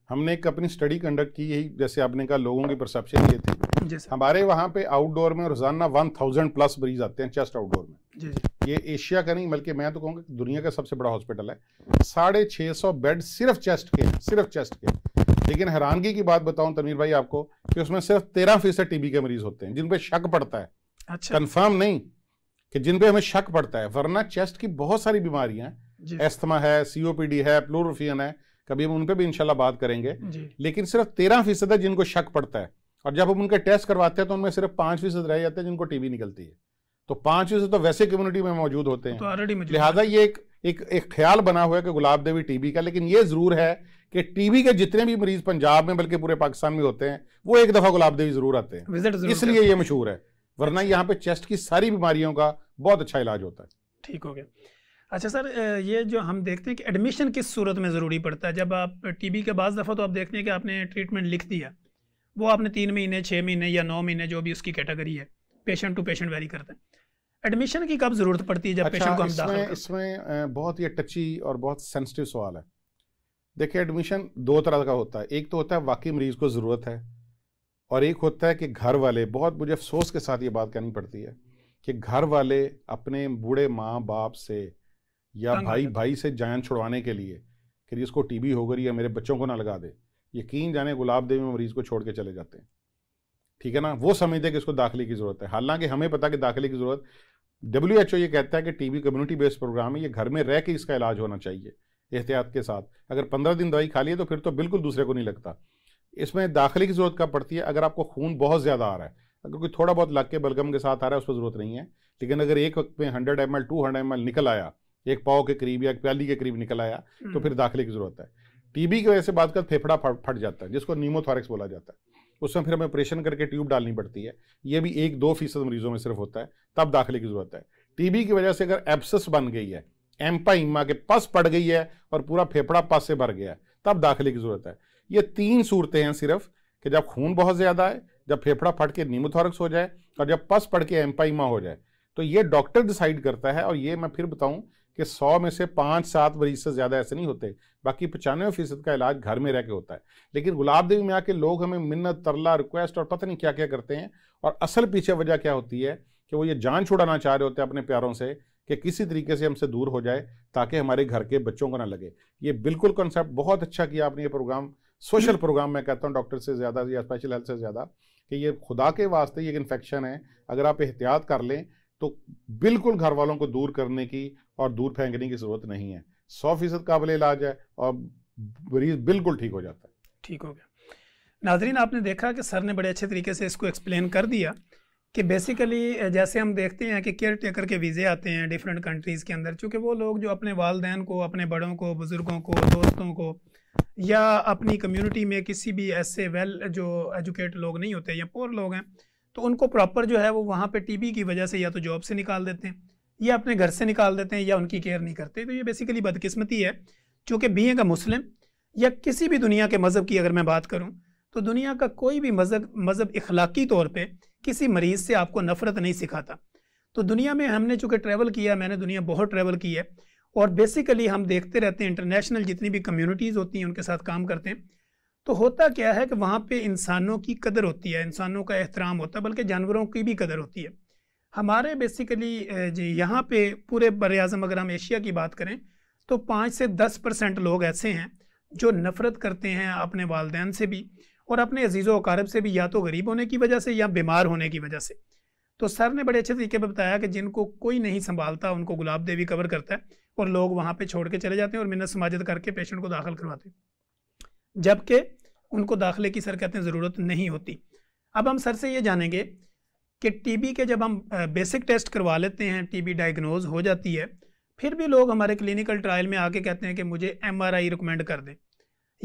हमने एक अपनी स्टडी कंडक्ट की यही जैसे आपने कहा लोगों की परसेप्शन ये थी हमारे वहाँ पे आउटडोर में रोजाना वन थाउजेंड प्लस मरीज आते हैं चेस्ट आउटडोर में जी ये एशिया का नहीं बल्कि मैं तो कहूँगा दुनिया का सबसे बड़ा हॉस्पिटल है साढ़े छः सौ बेड सिर्फ चेस्ट के सिर्फ चेस्ट के लेकिन हैरानगी की बात बताऊं तमीर भाई आपको कि उसमें सिर्फ तेरह फीसद टीबी के मरीज होते हैं जिन पर शक पड़ता है अच्छा। कन्फर्म नहीं कि जिन पे हमें शक पड़ता है वरना चेस्ट की बहुत सारी बीमारियां एस्थमा है सीओपीडी है प्लोरोफियन है कभी हम उन पर भी इनशाला बात करेंगे लेकिन सिर्फ तेरह फीसद है जिनको शक पड़ता है और जब हम उनके टेस्ट करवाते हैं तो उनमें सिर्फ पांच फीसद रह जाते हैं जिनको टीबी निकलती है तो पांच फीसद तो वैसे कम्युनिटी में मौजूद होते हैं तो लिहाजा ये एक एक एक ख्याल बना हुआ है कि गुलाब देवी टीबी का लेकिन ये जरूर है कि टीबी के जितने भी मरीज पंजाब में बल्कि पूरे पाकिस्तान में होते हैं वो एक दफा गुलाब देवी जरूर आते हैं इसलिए ये मशहूर है वरना यहाँ पे चेस्ट की सारी बीमारियों का बहुत अच्छा इलाज होता है ठीक हो गया अच्छा सर ये जो हम देखते हैं कि एडमिशन किस सूरत में ज़रूरी पड़ता है जब आप टीबी के बाद दफ़ा तो आप देखते हैं कि आपने ट्रीटमेंट लिख दिया वो आपने तीन महीने छः महीने या नौ महीने जो भी उसकी कैटेगरी है पेशेंट टू पेशेंट वेरी करते हैं एडमिशन की कब ज़रूरत पड़ती है जब अच्छा, पेशेंट को हम इसमें, इसमें बहुत ही टची और बहुत सेंसिटिव सवाल है देखिए एडमिशन दो तरह का होता है एक तो होता है वाकई मरीज़ को ज़रूरत है और एक होता है कि घर वाले बहुत मुझे अफसोस के साथ ये बात करनी पड़ती है कि घर वाले अपने बूढ़े माँ बाप से या भाई भाई से जान छुड़वाने के लिए कि जी इसको टीबी हो गई या मेरे बच्चों को ना लगा दे यकीन जाने गुलाब देवी में मरीज को छोड़ के चले जाते हैं ठीक है ना वो समझते कि इसको दाखिले की ज़रूरत है हालांकि हमें पता कि दाखिले की ज़रूरत डब्ल्यू एच ओ ये कहता है कि टीबी कम्युनिटी बेस्ड प्रोग्राम है ये घर में रह के इसका इलाज होना चाहिए एहतियात के साथ अगर पंद्रह दिन दवाई खा लिए तो फिर तो बिल्कुल दूसरे को नहीं लगता इसमें दाखिले की ज़रूरत कब पड़ती है अगर आपको खून बहुत ज़्यादा आ रहा है अगर कोई थोड़ा बहुत लग के बलगम के साथ आ रहा है उस पर ज़रूरत नहीं है लेकिन अगर एक वक्त में hundred M L two hundred M L निकल आया एक पाओ के करीब या एक प्याली के करीब निकल आया तो हम्म। फिर दाखिले की ज़रूरत है टीबी की वजह से बात कर फेफड़ा फट जाता है जिसको नीमोथॉरिक्स बोला जाता है उसमें फिर हमें ऑपरेशन करके ट्यूब डालनी पड़ती है ये भी एक दो फीसद मरीजों में सिर्फ होता है तब दाखिले की ज़रूरत है टीबी की वजह से अगर एब्सस बन गई है एम्पा इम्मा के पस पड़ गई है और पूरा फेफड़ा पस से भर गया है तब दाखिले की ज़रूरत है ये तीन सूरतें हैं सिर्फ कि जब खून बहुत ज़्यादा आए जब फेफड़ा फट के नीमोथोरक्स हो जाए और जब पस पड़ के एम्पाइमा हो जाए तो ये डॉक्टर डिसाइड करता है और ये मैं फिर बताऊं कि सौ में से पाँच सात मरीज से ज़्यादा ऐसे नहीं होते बाकी पचानवे फीसद का इलाज घर में रह के होता है लेकिन गुलाब देवी में आके लोग हमें मिन्नत तरला रिक्वेस्ट और पता नहीं क्या क्या करते हैं और असल पीछे वजह क्या होती है कि वो ये जान छुड़ाना चाह रहे होते हैं अपने प्यारों से कि किसी तरीके से हमसे दूर हो जाए ताकि हमारे घर के बच्चों को ना लगे ये बिल्कुल कॉन्सेप्ट बहुत अच्छा किया आपने ये प्रोग्राम सोशल हम्म। प्रोग्राम मैं कहता हूँ डॉक्टर से ज़्यादा या स्पेशल हेल्थ से ज़्यादा कि ये खुदा के वास्ते ये एक इन्फेक्शन है अगर आप एहतियात कर लें तो बिल्कुल घर वालों को दूर करने की और दूर फेंकने की ज़रूरत नहीं है सौ फीसद काबिल इलाज है और मरीज बिल्कुल ठीक हो जाता है ठीक हो गया नाजरीन आपने देखा कि सर ने बड़े अच्छे तरीके से इसको एक्सप्लेन कर दिया कि बेसिकली जैसे हम देखते हैं कि केयर टेकर के वीज़े आते हैं डिफरेंट कंट्रीज़ के अंदर चूँकि वो लोग जो अपने वालदेन को अपने बड़ों को बुज़ुर्गों को दोस्तों को या अपनी कम्युनिटी में किसी भी ऐसे वेल जो एजुकेट लोग नहीं होते या पोर लोग हैं तो उनको प्रॉपर जो है वो वहाँ पे टीबी की वजह से या तो जॉब से निकाल देते हैं या अपने घर से निकाल देते हैं या उनकी केयर नहीं करते तो ये बेसिकली बदकिस्मती है चूँकि बी का मुस्लिम या किसी भी दुनिया के मज़हब की अगर मैं बात करूँ तो दुनिया का कोई भी मज़हब मज़हब इखलाकी तौर पर किसी मरीज़ से आपको नफ़रत नहीं सिखाता तो दुनिया में हमने चूँकि ट्रैवल किया मैंने दुनिया बहुत ट्रैवल की है और बेसिकली हम देखते रहते हैं इंटरनेशनल जितनी भी कम्युनिटीज़ होती हैं उनके साथ काम करते हैं तो होता क्या है कि वहाँ पे इंसानों की कदर होती है इंसानों का एहतराम होता है बल्कि जानवरों की भी कदर होती है हमारे बेसिकली जी यहाँ पे पूरे बर अज़म अगर हम एशिया की बात करें तो पाँच से दस परसेंट लोग ऐसे हैं जो नफ़रत करते हैं अपने वालदेन से भी और अपने अजीज़ वकारब से भी या तो गरीब होने की वजह से या बीमार होने की वजह से तो सर ने बड़े अच्छे तरीके पर बताया कि जिनको कोई नहीं संभालता उनको गुलाब देवी कवर करता है और लोग वहाँ पर छोड़ के चले जाते हैं और मिन्नत समाजत करके पेशेंट को दाखिल करवाते हैं जबकि उनको दाखिले की सर कहते हैं ज़रूरत नहीं होती अब हम सर से ये जानेंगे कि टीबी के जब हम बेसिक टेस्ट करवा लेते हैं टीबी डायग्नोज हो जाती है फिर भी लोग हमारे क्लिनिकल ट्रायल में आके कहते हैं कि मुझे एमआरआई रिकमेंड कर दें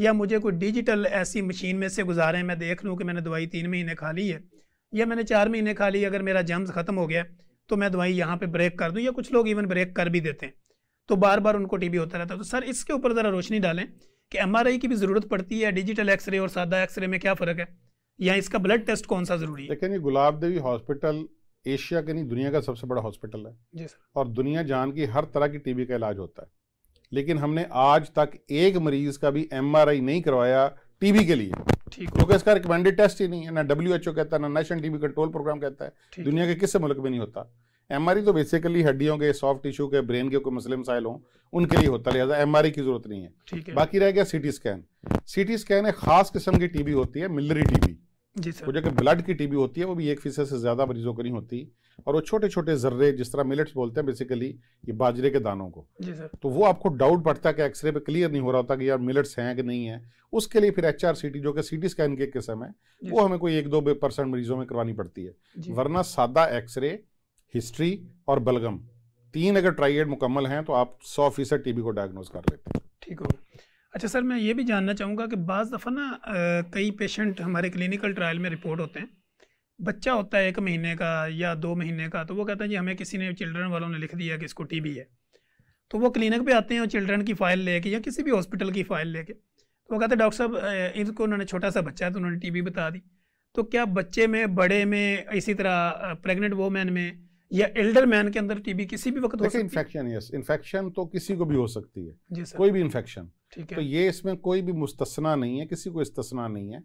या मुझे कोई डिजिटल ऐसी मशीन में से गुजारें मैं देख लूँ कि मैंने दवाई तीन महीने खा ली है या मैंने चार महीने खा ली अगर मेरा जम्स ख़त्म हो गया तो मैं दवाई यहाँ पर ब्रेक कर दूँ या कुछ लोग इवन ब्रेक कर भी देते हैं तो बार बार उनको टीबी होता रहता है तो सर इसके ऊपर ज़रा रोशनी डालें कि एम की भी ज़रूरत पड़ती है डिजिटल एक्सरे और सादा एक्सरे में क्या फ़र्क है या इसका ब्लड टेस्ट कौन सा ज़रूरी है लेकिन ये गुलाब देवी हॉस्पिटल एशिया के नहीं दुनिया का सबसे बड़ा हॉस्पिटल है जी सर और दुनिया जान की हर तरह की टीबी का इलाज होता है लेकिन हमने आज तक एक मरीज का भी एम नहीं करवाया टीबी के लिए ठीक क्योंकि इसका रिकमेंडेड टेस्ट ही नहीं है ना डब्ल्यू कहता है ना नेशनल टीबी कंट्रोल प्रोग्राम कहता है दुनिया के किस मुल्क में नहीं होता एम तो बेसिकली हड्डियों के सॉफ्ट टिश्यू के ब्रेन के कोई मसले मसाइल हों उनके लिए होता है लिहाजा एम की जरूरत नहीं है, है। बाकी रह गया सीटी स्कैन सीटी स्कैन एक खास किस्म की टीबी होती है मिलरी टीबी जी जो कि ब्लड की टीबी होती है वो भी एक फीसद से ज़्यादा मरीजों को नहीं होती और वो छोटे छोटे जर्रे जिस तरह मिलेट्स बोलते हैं बेसिकली ये बाजरे के दानों को जी सर तो वो आपको डाउट पड़ता है कि एक्सरे पे क्लियर नहीं हो रहा होता कि यार मिलेट्स हैं कि नहीं है उसके लिए फिर एच आर सी टी जो कि सी टी स्कैन की किस्म है वो हमें कोई एक दो परसेंट मरीजों में करवानी पड़ती है वरना सादा एक्सरे हिस्ट्री और बलगम तीन अगर ट्राइड मुकम्मल हैं तो आप सौ फीसद टी को डायग्नोज कर लेते हैं ठीक हो अच्छा सर मैं ये भी जानना चाहूँगा कि बाज़ दफ़ा ना कई पेशेंट हमारे क्लिनिकल ट्रायल में रिपोर्ट होते हैं बच्चा होता है एक महीने का या दो महीने का तो वो कहता है जी हमें किसी ने चिल्ड्रन वालों ने लिख दिया कि इसको टी है तो वो क्लिनिक पे आते हैं और चिल्ड्रन की फ़ाइल लेके या किसी भी हॉस्पिटल की फ़ाइल लेके तो वो कहते हैं डॉक्टर साहब इनको उन्होंने छोटा सा बच्चा है तो उन्होंने टी बता दी तो क्या बच्चे में बड़े में इसी तरह प्रेगनेंट वोमेन में या एल्डर मैन के अंदर टीबी किसी भी वक्त हो सकती इन्फेक्शन यस इन्फेक्शन तो किसी को भी हो सकती है जी सर कोई भी इन्फेक्शन ठीक है तो ये इसमें कोई भी मुस्तना नहीं है किसी को इस्तना नहीं है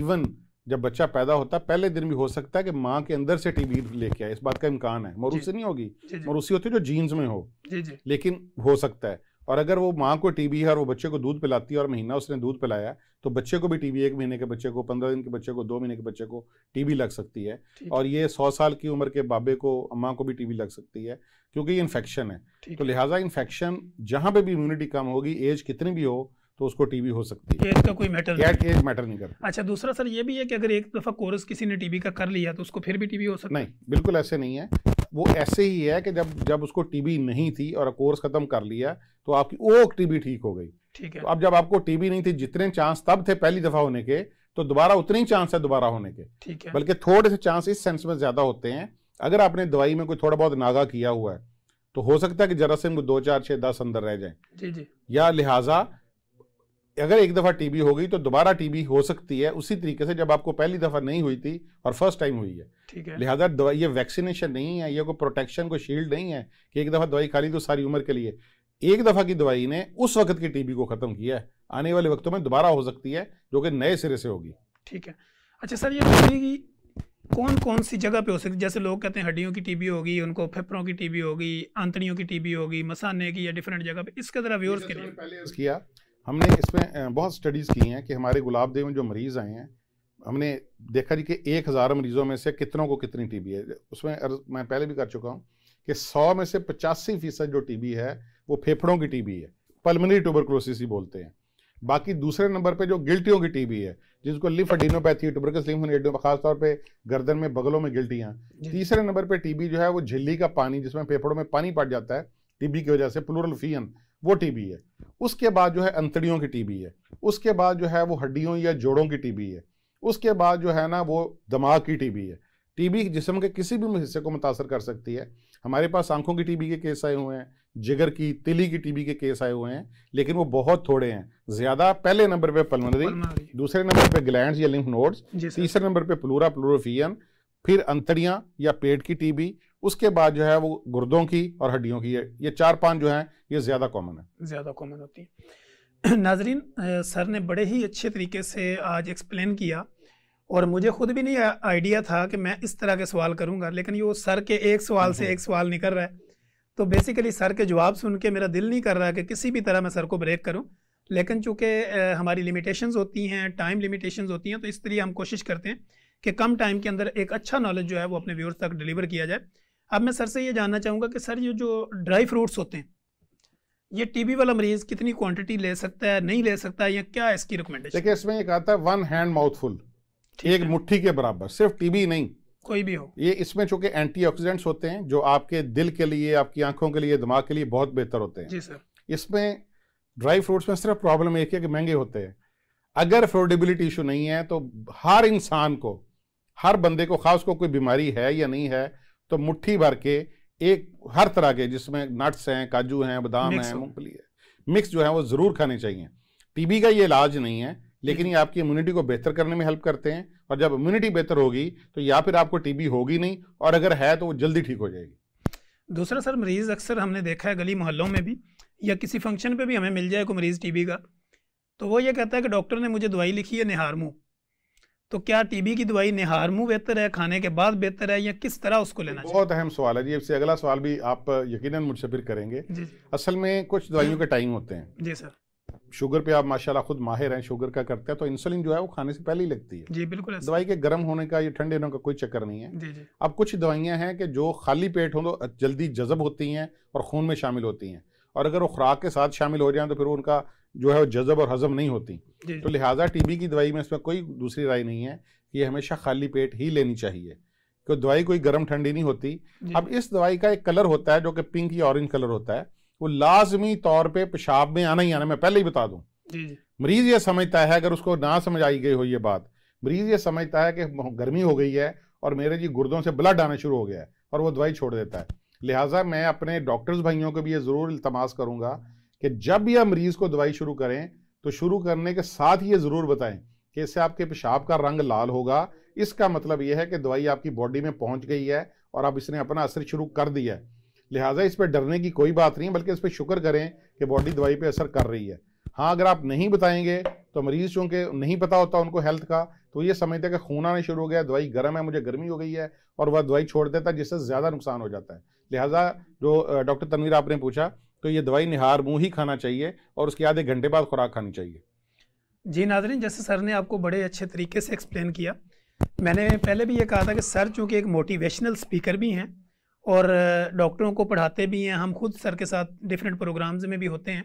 इवन जब बच्चा पैदा होता है पहले दिन भी हो सकता है कि माँ के अंदर से टीबी लेके आए इस बात का इम्कान है मरूसी नहीं होगी मरूसी होती है जो जीन्स में हो जी जी लेकिन हो सकता है और अगर वो माँ को टीबी है और वो बच्चे को दूध पिलाती है और महीना उसने दूध पिलाया तो बच्चे को भी टीबी एक महीने के बच्चे को पंद्रह दिन के बच्चे को दो महीने के बच्चे को टीबी लग सकती है और ये सौ साल की उम्र के बाबे को अम्मा को भी टीबी लग सकती है क्योंकि ये इन्फेक्शन है तो लिहाजा इन्फेक्शन जहाँ पे भी इम्यूनिटी कम होगी एज कितनी भी हो तो उसको टीबी हो सकती है एज का कोई मैटर नहीं एज मैटर नहीं करता अच्छा दूसरा सर ये भी है कि अगर एक दफ़ा कोर्स किसी ने टीबी का कर लिया तो उसको फिर भी टीबी हो सकता नहीं बिल्कुल ऐसे नहीं है वो ऐसे ही है कि जब जब उसको टीबी नहीं थी और कोर्स खत्म कर लिया तो आपकी वो टीबी ठीक हो गई ठीक है तो अब जब आपको टीबी नहीं थी जितने चांस तब थे पहली दफा होने के तो दोबारा उतने ही चांस है दोबारा होने के ठीक है बल्कि थोड़े से चांस इस सेंस में ज्यादा होते हैं अगर आपने दवाई में कोई थोड़ा बहुत नागा किया हुआ है तो हो सकता है कि जरा सिंह दो चार छह दस अंदर रह जाए जी जी या लिहाजा अगर एक दफ़ा टीबी हो गई तो दोबारा टीबी हो सकती है उसी तरीके से जब आपको पहली दफ़ा नहीं हुई थी और फर्स्ट टाइम हुई है ठीक है लिहाजा ये वैक्सीनेशन नहीं है ये कोई प्रोटेक्शन कोई शील्ड नहीं है कि एक दफ़ा दवाई खा ली तो सारी उम्र के लिए एक दफ़ा की दवाई ने उस वक्त की टीबी को ख़त्म किया है आने वाले वक्तों में दोबारा हो सकती है जो कि नए सिरे से होगी ठीक है अच्छा सर ये बताइए कौन कौन सी जगह पे हो सकती है जैसे लोग कहते हैं हड्डियों की टीबी होगी उनको फेफड़ों की टीबी होगी आंतड़ियों की टीबी होगी मसाने की या डिफरेंट जगह पे इसके ज़रा व्यूअर्स के लिए पहले किया हमने इसमें बहुत स्टडीज़ की हैं कि हमारे गुलाब देव में जो मरीज़ आए हैं हमने देखा जी कि एक हज़ार मरीज़ों में से कितनों को कितनी टीबी है उसमें मैं पहले भी कर चुका हूँ कि सौ में से पचासी फीसद जो टीबी है वो फेफड़ों की टीबी है पल्मनरी ट्यूबरक्लोसिस ही बोलते हैं बाकी दूसरे नंबर पे जो गिल्टियों की टीबी है जिसको लिफेडिनोपैथी ट्यूबरकस लिम्फोनिडिनो खासतौर पे गर्दन में बगलों में गिल्टियाँ तीसरे नंबर पे टीबी जो है वो झिल्ली का पानी जिसमें फेफड़ों में पानी पड़ जाता है टीबी की वजह से प्लूरल फीन वो टीबी है उसके बाद जो है अंतड़ियों की टीबी है उसके बाद जो है वो हड्डियों या जोड़ों की टीबी है उसके बाद जो है ना वो दिमाग की टीबी है टीबी जिसम के किसी भी हिस्से को मुतासर कर सकती है हमारे पास आंखों की टीबी के केस आए हुए हैं जिगर की तिली की टीबी के केस आए हुए हैं लेकिन वो बहुत थोड़े हैं ज्यादा पहले नंबर पे पलमनरी दूसरे नंबर पे ग्लैंड या लिम्फ नोड्स तीसरे नंबर पे प्लूरा प्लोरोफियन फिर अंतड़ियाँ या पेट की टीबी उसके बाद जो है वो गुर्दों की और हड्डियों की है ये चार पांच जो हैं ये ज़्यादा कॉमन है ज़्यादा कॉमन होती है नाजरीन सर ने बड़े ही अच्छे तरीके से आज एक्सप्लेन किया और मुझे खुद भी नहीं आइडिया था कि मैं इस तरह के सवाल करूंगा लेकिन ये वो सर के एक सवाल से एक सवाल निकल रहा है तो बेसिकली सर के जवाब सुन के मेरा दिल नहीं कर रहा कि किसी भी तरह मैं सर को ब्रेक करूं लेकिन चूंकि हमारी लिमिटेशंस होती हैं टाइम लिमिटेशंस होती हैं तो इस तरह हम कोशिश करते हैं कि कम टाइम के अंदर एक अच्छा नॉलेज जो है वो अपने व्यूअर्स तक डिलीवर किया जाए अब मैं सर से ये जानना चाहूँगा कि सर ये जो ड्राई फ्रूट्स होते हैं ये टीबी वाला मरीज कितनी क्वांटिटी ले सकता है नहीं ले सकता है या क्या इसकी रिकमेंडेशन देखिए इसमें ये कहता है वन हैंड माउथफुल एक मुट्ठी के बराबर सिर्फ टीबी नहीं कोई भी हो ये इसमें चूंकि एंटीऑक्सीडेंट्स होते हैं जो आपके दिल के लिए आपकी आंखों के लिए दिमाग के लिए बहुत बेहतर होते हैं जी सर इसमें ड्राई फ्रूट्स में सिर्फ प्रॉब्लम एक है कि महंगे होते हैं अगर अफोर्डेबिलिटी इशू नहीं है तो हर इंसान को हर बंदे को खास को कोई बीमारी है या नहीं है तो मुट्ठी भर के एक हर तरह के जिसमें नट्स हैं काजू हैं बादाम हैं मूंगफली है मिक्स जो है वो ज़रूर खाने चाहिए टीबी का ये इलाज नहीं है लेकिन ये आपकी इम्यूनिटी को बेहतर करने में हेल्प करते हैं और जब इम्यूनिटी बेहतर होगी तो या फिर आपको टीबी होगी नहीं और अगर है तो वो जल्दी ठीक हो जाएगी दूसरा सर मरीज़ अक्सर हमने देखा है गली मोहल्लों में भी या किसी फंक्शन पे भी हमें मिल जाए कोई मरीज़ टीबी का तो वो ये कहता है कि डॉक्टर ने मुझे दवाई लिखी है निहार मुँह तो क्या टीबी की दवाई निहार मुंह बेहतर है खाने के बाद बेहतर है या किस तरह उसको लेना बहुत अहम सवाल है जी इससे अगला सवाल भी आप यकीन मुझसे फिर करेंगे जी जी। असल में कुछ दवाइयों के टाइम होते हैं जी सर शुगर पे आप माशाल्लाह खुद माहिर हैं शुगर का करते हैं तो इंसुलिन जो है वो खाने से पहले ही लगती है जी बिल्कुल दवाई के गर्म होने का या ठंडे होने का कोई चक्कर नहीं है जी जी। अब कुछ दवाइयां हैं कि जो खाली पेट हों तो जल्दी जजब होती हैं और खून में शामिल होती हैं और अगर वो खुराक के साथ शामिल हो जाए तो फिर उनका जो है वो जजब और हजम नहीं होती तो लिहाजा टीबी की दवाई में इसमें कोई दूसरी राय नहीं है कि हमेशा खाली पेट ही लेनी चाहिए क्योंकि दवाई कोई गर्म ठंडी नहीं होती अब इस दवाई का एक कलर होता है जो कि पिंक या ऑरेंज कलर होता है वो लाजमी तौर पे पेशाब में आना ही आना मैं पहले ही बता दूं मरीज ये समझता है अगर उसको ना समझ आई गई हो ये बात मरीज ये समझता है कि गर्मी हो गई है और मेरे जी गुर्दों से ब्लड आना शुरू हो गया है और वो दवाई छोड़ देता है लिहाजा मैं अपने डॉक्टर्स भाइयों को भी ये ज़रूर इल्तमास करूँगा कि जब भी आप मरीज को दवाई शुरू करें तो शुरू करने के साथ ये ज़रूर बताएं कि इससे आपके पेशाब का रंग लाल होगा इसका मतलब यह है कि दवाई आपकी बॉडी में पहुंच गई है और अब इसने अपना असर शुरू कर दिया है लिहाजा इस पर डरने की कोई बात नहीं बल्कि इस पर शुक्र करें कि बॉडी दवाई पर असर कर रही है हाँ अगर आप नहीं बताएंगे तो मरीज़ चूँकि नहीं पता होता उनको हेल्थ का तो ये समझते हैं कि खून आना शुरू हो गया दवाई गर्म है मुझे गर्मी हो गई है और वह दवाई छोड़ देता है जिससे ज़्यादा नुकसान हो जाता है लिहाजा जो डॉक्टर तनवीर आपने पूछा तो ये दवाई निहार मुँह ही खाना चाहिए और उसके आधे घंटे बाद खुराक खानी चाहिए जी नाजरीन जैसे सर ने आपको बड़े अच्छे तरीके से एक्सप्लेन किया मैंने पहले भी ये कहा था कि सर चूँकि एक मोटिवेशनल स्पीकर भी हैं और डॉक्टरों को पढ़ाते भी हैं हम खुद सर के साथ डिफरेंट प्रोग्राम्स में भी होते हैं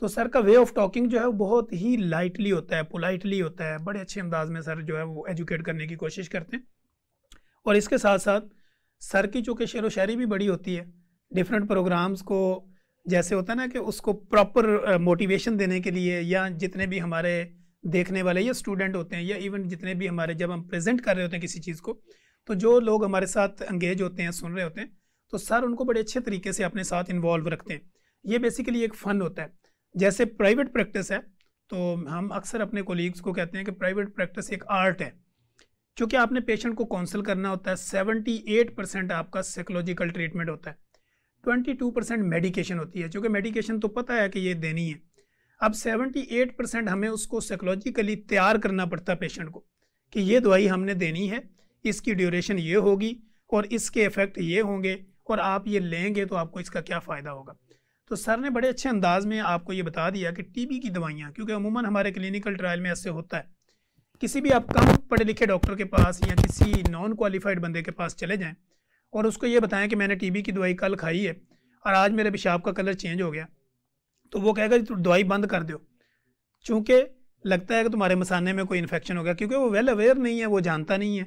तो सर का वे ऑफ टॉकिंग जो है वो बहुत ही लाइटली होता है पोलाइटली होता है बड़े अच्छे अंदाज में सर जो है वो एजुकेट करने की कोशिश करते हैं और इसके साथ साथ सर की चूँकि शेर व शायरी भी बड़ी होती है डिफरेंट प्रोग्राम्स को जैसे होता है ना कि उसको प्रॉपर मोटिवेशन देने के लिए या जितने भी हमारे देखने वाले या स्टूडेंट होते हैं या इवन जितने भी हमारे जब हम प्रेजेंट कर रहे होते हैं किसी चीज़ को तो जो लोग हमारे साथ एंगेज होते हैं सुन रहे होते हैं तो सर उनको बड़े अच्छे तरीके से अपने साथ इन्वॉल्व रखते हैं ये बेसिकली एक फ़न होता है जैसे प्राइवेट प्रैक्टिस है तो हम अक्सर अपने कोलीग्स को कहते हैं कि प्राइवेट प्रैक्टिस एक आर्ट है क्योंकि आपने पेशेंट को काउंसिल करना होता है सेवेंटी एट परसेंट आपका साइकोलॉजिकल ट्रीटमेंट होता है ट्वेंटी टू परसेंट मेडिकेशन होती है क्योंकि मेडिकेशन तो पता है कि ये देनी है अब सेवेंटी एट परसेंट हमें उसको साइकोलॉजिकली तैयार करना पड़ता है पेशेंट को कि ये दवाई हमने देनी है इसकी ड्यूरेशन ये होगी और इसके इफ़ेक्ट ये होंगे और आप ये लेंगे तो आपको इसका क्या फ़ायदा होगा तो सर ने बड़े अच्छे अंदाज में आपको ये बता दिया कि टीबी की दवाइयाँ क्योंकि अमूमन हमारे क्लिनिकल ट्रायल में ऐसे होता है किसी भी आप कम पढ़े लिखे डॉक्टर के पास या किसी नॉन क्वालिफाइड बंदे के पास चले जाएँ और उसको ये बताएं कि मैंने टीबी की दवाई कल खाई है और आज मेरे पेशाब का कलर चेंज हो गया तो वो कहेगा तो दवाई बंद कर दो चूँकि लगता है कि तुम्हारे मसाने में कोई इन्फेक्शन हो गया क्योंकि वो वेल अवेयर नहीं है वो जानता नहीं है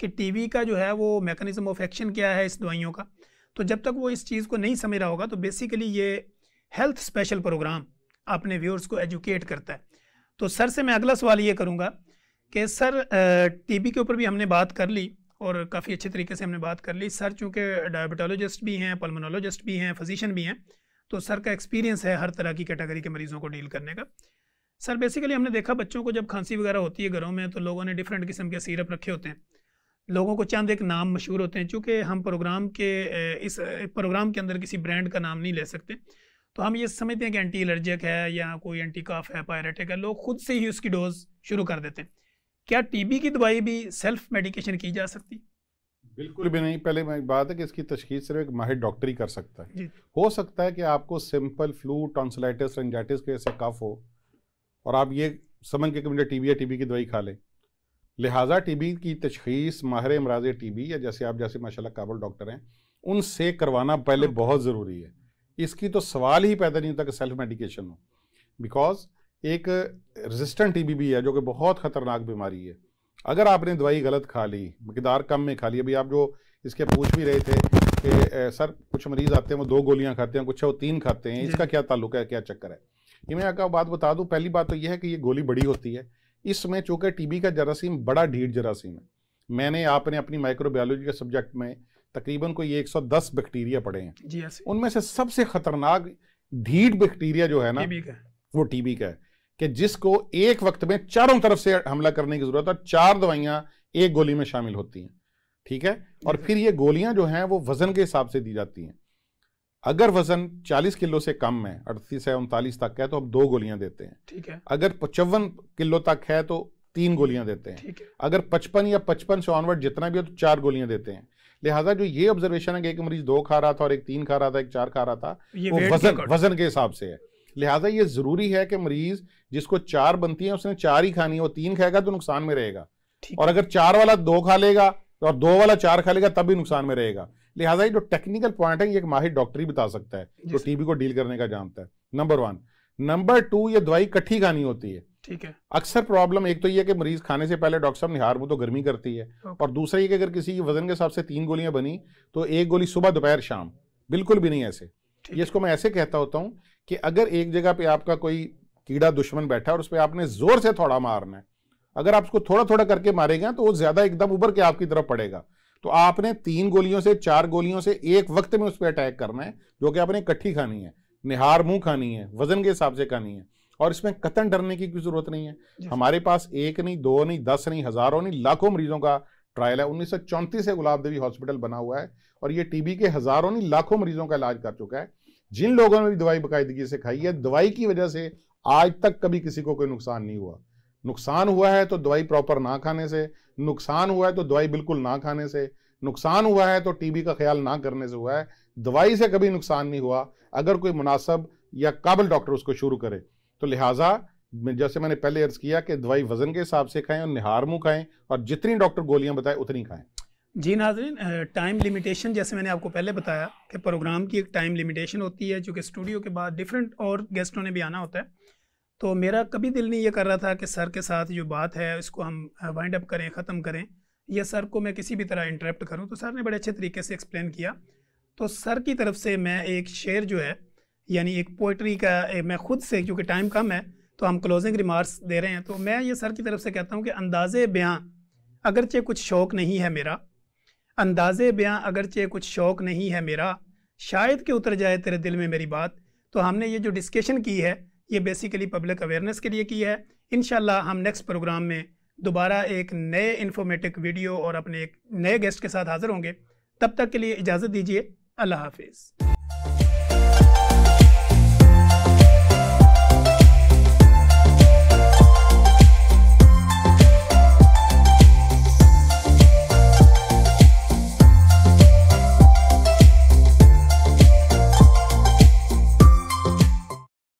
कि टी का जो है वो मेकनिज़म ऑफ एक्शन क्या है इस दवाइयों का तो जब तक वो इस चीज़ को नहीं समझ रहा होगा तो बेसिकली ये हेल्थ स्पेशल प्रोग्राम अपने व्यूअर्स को एजुकेट करता है तो सर से मैं अगला सवाल ये करूँगा कि सर टीबी के ऊपर भी हमने बात कर ली और काफ़ी अच्छे तरीके से हमने बात कर ली सर चूँकि डायबिटोलॉजिस्ट भी हैं पल्मोनोलॉजिस्ट भी हैं फिजिशन भी हैं तो सर का एक्सपीरियंस है हर तरह की कैटेगरी के मरीज़ों को डील करने का सर बेसिकली हमने देखा बच्चों को जब खांसी वगैरह होती है घरों में तो लोगों ने डिफरेंट किस्म के सीरप रखे होते हैं लोगों को चंद एक नाम मशहूर होते हैं चूँकि हम प्रोग्राम के इस प्रोग्राम के अंदर किसी ब्रांड का नाम नहीं ले सकते तो हम ये समझते हैं कि एंटी एलर्जिक है या कोई एंटी काफ है पायरेटिक है लोग खुद से ही उसकी डोज शुरू कर देते हैं क्या टीबी की दवाई भी सेल्फ मेडिकेशन की जा सकती बिल्कुल भी नहीं पहले मैं बात है कि इसकी तशखीस सिर्फ एक माहिर डॉक्टर ही कर सकता है हो सकता है कि आपको सिंपल फ्लू टॉन्सलाइटिस रेंजाइटिस के वजह कफ हो और आप ये समझ के कि मुझे टीबी या टीबी की दवाई खा लें लिहाजा टीबी की तशखीस माहिर अमराज टीबी या जैसे आप जैसे माशाल्लाह काबुल डॉक्टर हैं उनसे करवाना पहले हाँ। बहुत ज़रूरी है इसकी तो सवाल ही पैदा नहीं होता कि सेल्फ मेडिकेशन हो बिकॉज एक रेजिस्टेंट टीबी भी है जो कि बहुत ख़तरनाक बीमारी है अगर आपने दवाई गलत खा ली मकदार कम में खा ली अभी आप जो इसके पूछ भी रहे थे कि सर कुछ मरीज़ आते हैं वो दो गोलियां खाते हैं कुछ है वो तीन खाते हैं इसका क्या ताल्लुक है क्या चक्कर है ये मैं आपका बात बता दूं पहली बात तो यह है कि ये गोली बड़ी होती है इसमें चूँकि टीबी का जरासीम बड़ा ढीठ जरासीम है मैंने आपने अपनी माइक्रोबायोलॉजी के सब्जेक्ट में तकरीबन कोई दस बैक्टीरिया पड़े हैं जी उनमें से सबसे खतरनाक ढीठ बैक्टीरिया जो है ना वो टीबी का है कि जिसको एक वक्त में चारों तरफ से हमला करने की जरूरत है चार दवाइयां एक गोली में शामिल होती हैं ठीक है और फिर ये गोलियां जो हैं वो वजन के हिसाब से दी जाती हैं अगर वजन 40 किलो से कम है अड़तीस है उनतालीस तक है तो हम दो गोलियां देते हैं ठीक है अगर पचवन किलो तक है तो तीन गोलियां देते हैं अगर पचपन या पचपन से ऑनवर्ड जितना भी हो तो चार गोलियां देते हैं लिहाजा जो ये ऑब्जर्वेशन है कि एक मरीज दो खा रहा था और एक तीन खा रहा था एक चार खा रहा था वो वजन वजन के हिसाब से है लिहाजा ये ज़रूरी है कि मरीज़ जिसको चार बनती है उसने चार ही खानी है वो तीन खाएगा तो नुकसान में रहेगा और अगर चार वाला दो खा लेगा और दो वाला चार खा लेगा तब भी नुकसान में रहेगा लिहाजा ये जो टेक्निकल पॉइंट है ये एक माहिर डॉक्टर ही बता सकता है जो टीबी को डील करने का जानता है नंबर वन नंबर टू ये दवाई कट्ठी खानी होती है ठीक है अक्सर प्रॉब्लम एक तो ये कि मरीज खाने से पहले डॉक्टर साहब निहार वो तो गर्मी करती है और दूसरा ये कि अगर किसी वजन के हिसाब से तीन गोलियां बनी तो एक गोली सुबह दोपहर शाम बिल्कुल भी नहीं ऐसे ये इसको मैं ऐसे कहता होता हूँ कि अगर एक जगह पे आपका कोई कीड़ा दुश्मन बैठा है और उस पर आपने जोर से थोड़ा मारना है अगर आप उसको थोड़ा थोड़ा करके मारेगा तो वो ज्यादा एकदम उभर के आपकी तरफ पड़ेगा तो आपने तीन गोलियों से चार गोलियों से एक वक्त में उस पर अटैक करना है जो कि आपने इकट्ठी खानी है निहार मुंह खानी है वजन के हिसाब से खानी है और इसमें कतन डरने की कोई जरूरत नहीं है हमारे पास एक नहीं दो नहीं दस नहीं हजारों नहीं लाखों मरीजों का ट्रायल है उन्नीस से गुलाब देवी हॉस्पिटल बना हुआ है और ये टीबी के हजारों नहीं लाखों मरीजों का इलाज कर चुका है जिन लोगों ने भी दवाई बाकायदगी से खाई है दवाई की वजह से आज तक कभी किसी को कोई नुकसान नहीं हुआ नुकसान हुआ है तो दवाई प्रॉपर ना खाने से नुकसान हुआ है तो दवाई बिल्कुल ना खाने से नुकसान हुआ है तो टीबी का ख्याल ना करने से हुआ है दवाई से कभी नुकसान नहीं हुआ अगर कोई मुनासब या काबिल डॉक्टर उसको शुरू करे तो लिहाजा जैसे मैंने पहले अर्ज किया कि दवाई वजन के हिसाब से खाएं और निहार मुँह खाएं और जितनी डॉक्टर गोलियां बताएं उतनी खाएं जी नाजरीन टाइम लिमिटेशन जैसे मैंने आपको पहले बताया कि प्रोग्राम की एक टाइम लिमिटेशन होती है चूँकि स्टूडियो के बाद डिफरेंट और गेस्टों ने भी आना होता है तो मेरा कभी दिल नहीं ये कर रहा था कि सर के साथ जो बात है इसको हम वाइंड अप करें ख़त्म करें या सर को मैं किसी भी तरह इंटरप्ट करूँ तो सर ने बड़े अच्छे तरीके से एक्सप्लेन किया तो सर की तरफ से मैं एक शेर जो है यानी एक पोइट्री का मैं खुद से क्योंकि टाइम कम है तो हम क्लोजिंग रिमार्क्स दे रहे हैं तो मैं ये सर की तरफ से कहता हूँ कि अंदाज़ बयाँ अगरचे कुछ शौक़ नहीं है मेरा अंदाज़े बयां अगरचे कुछ शौक़ नहीं है मेरा शायद कि उतर जाए तेरे दिल में मेरी बात तो हमने ये जो डिस्कशन की है ये बेसिकली पब्लिक अवेयरनेस के लिए की है इन हम नेक्स्ट प्रोग्राम में दोबारा एक नए इन्फॉर्मेटिव वीडियो और अपने एक नए गेस्ट के साथ हाज़िर होंगे तब तक के लिए इजाज़त दीजिए अल्लाह हाफिज़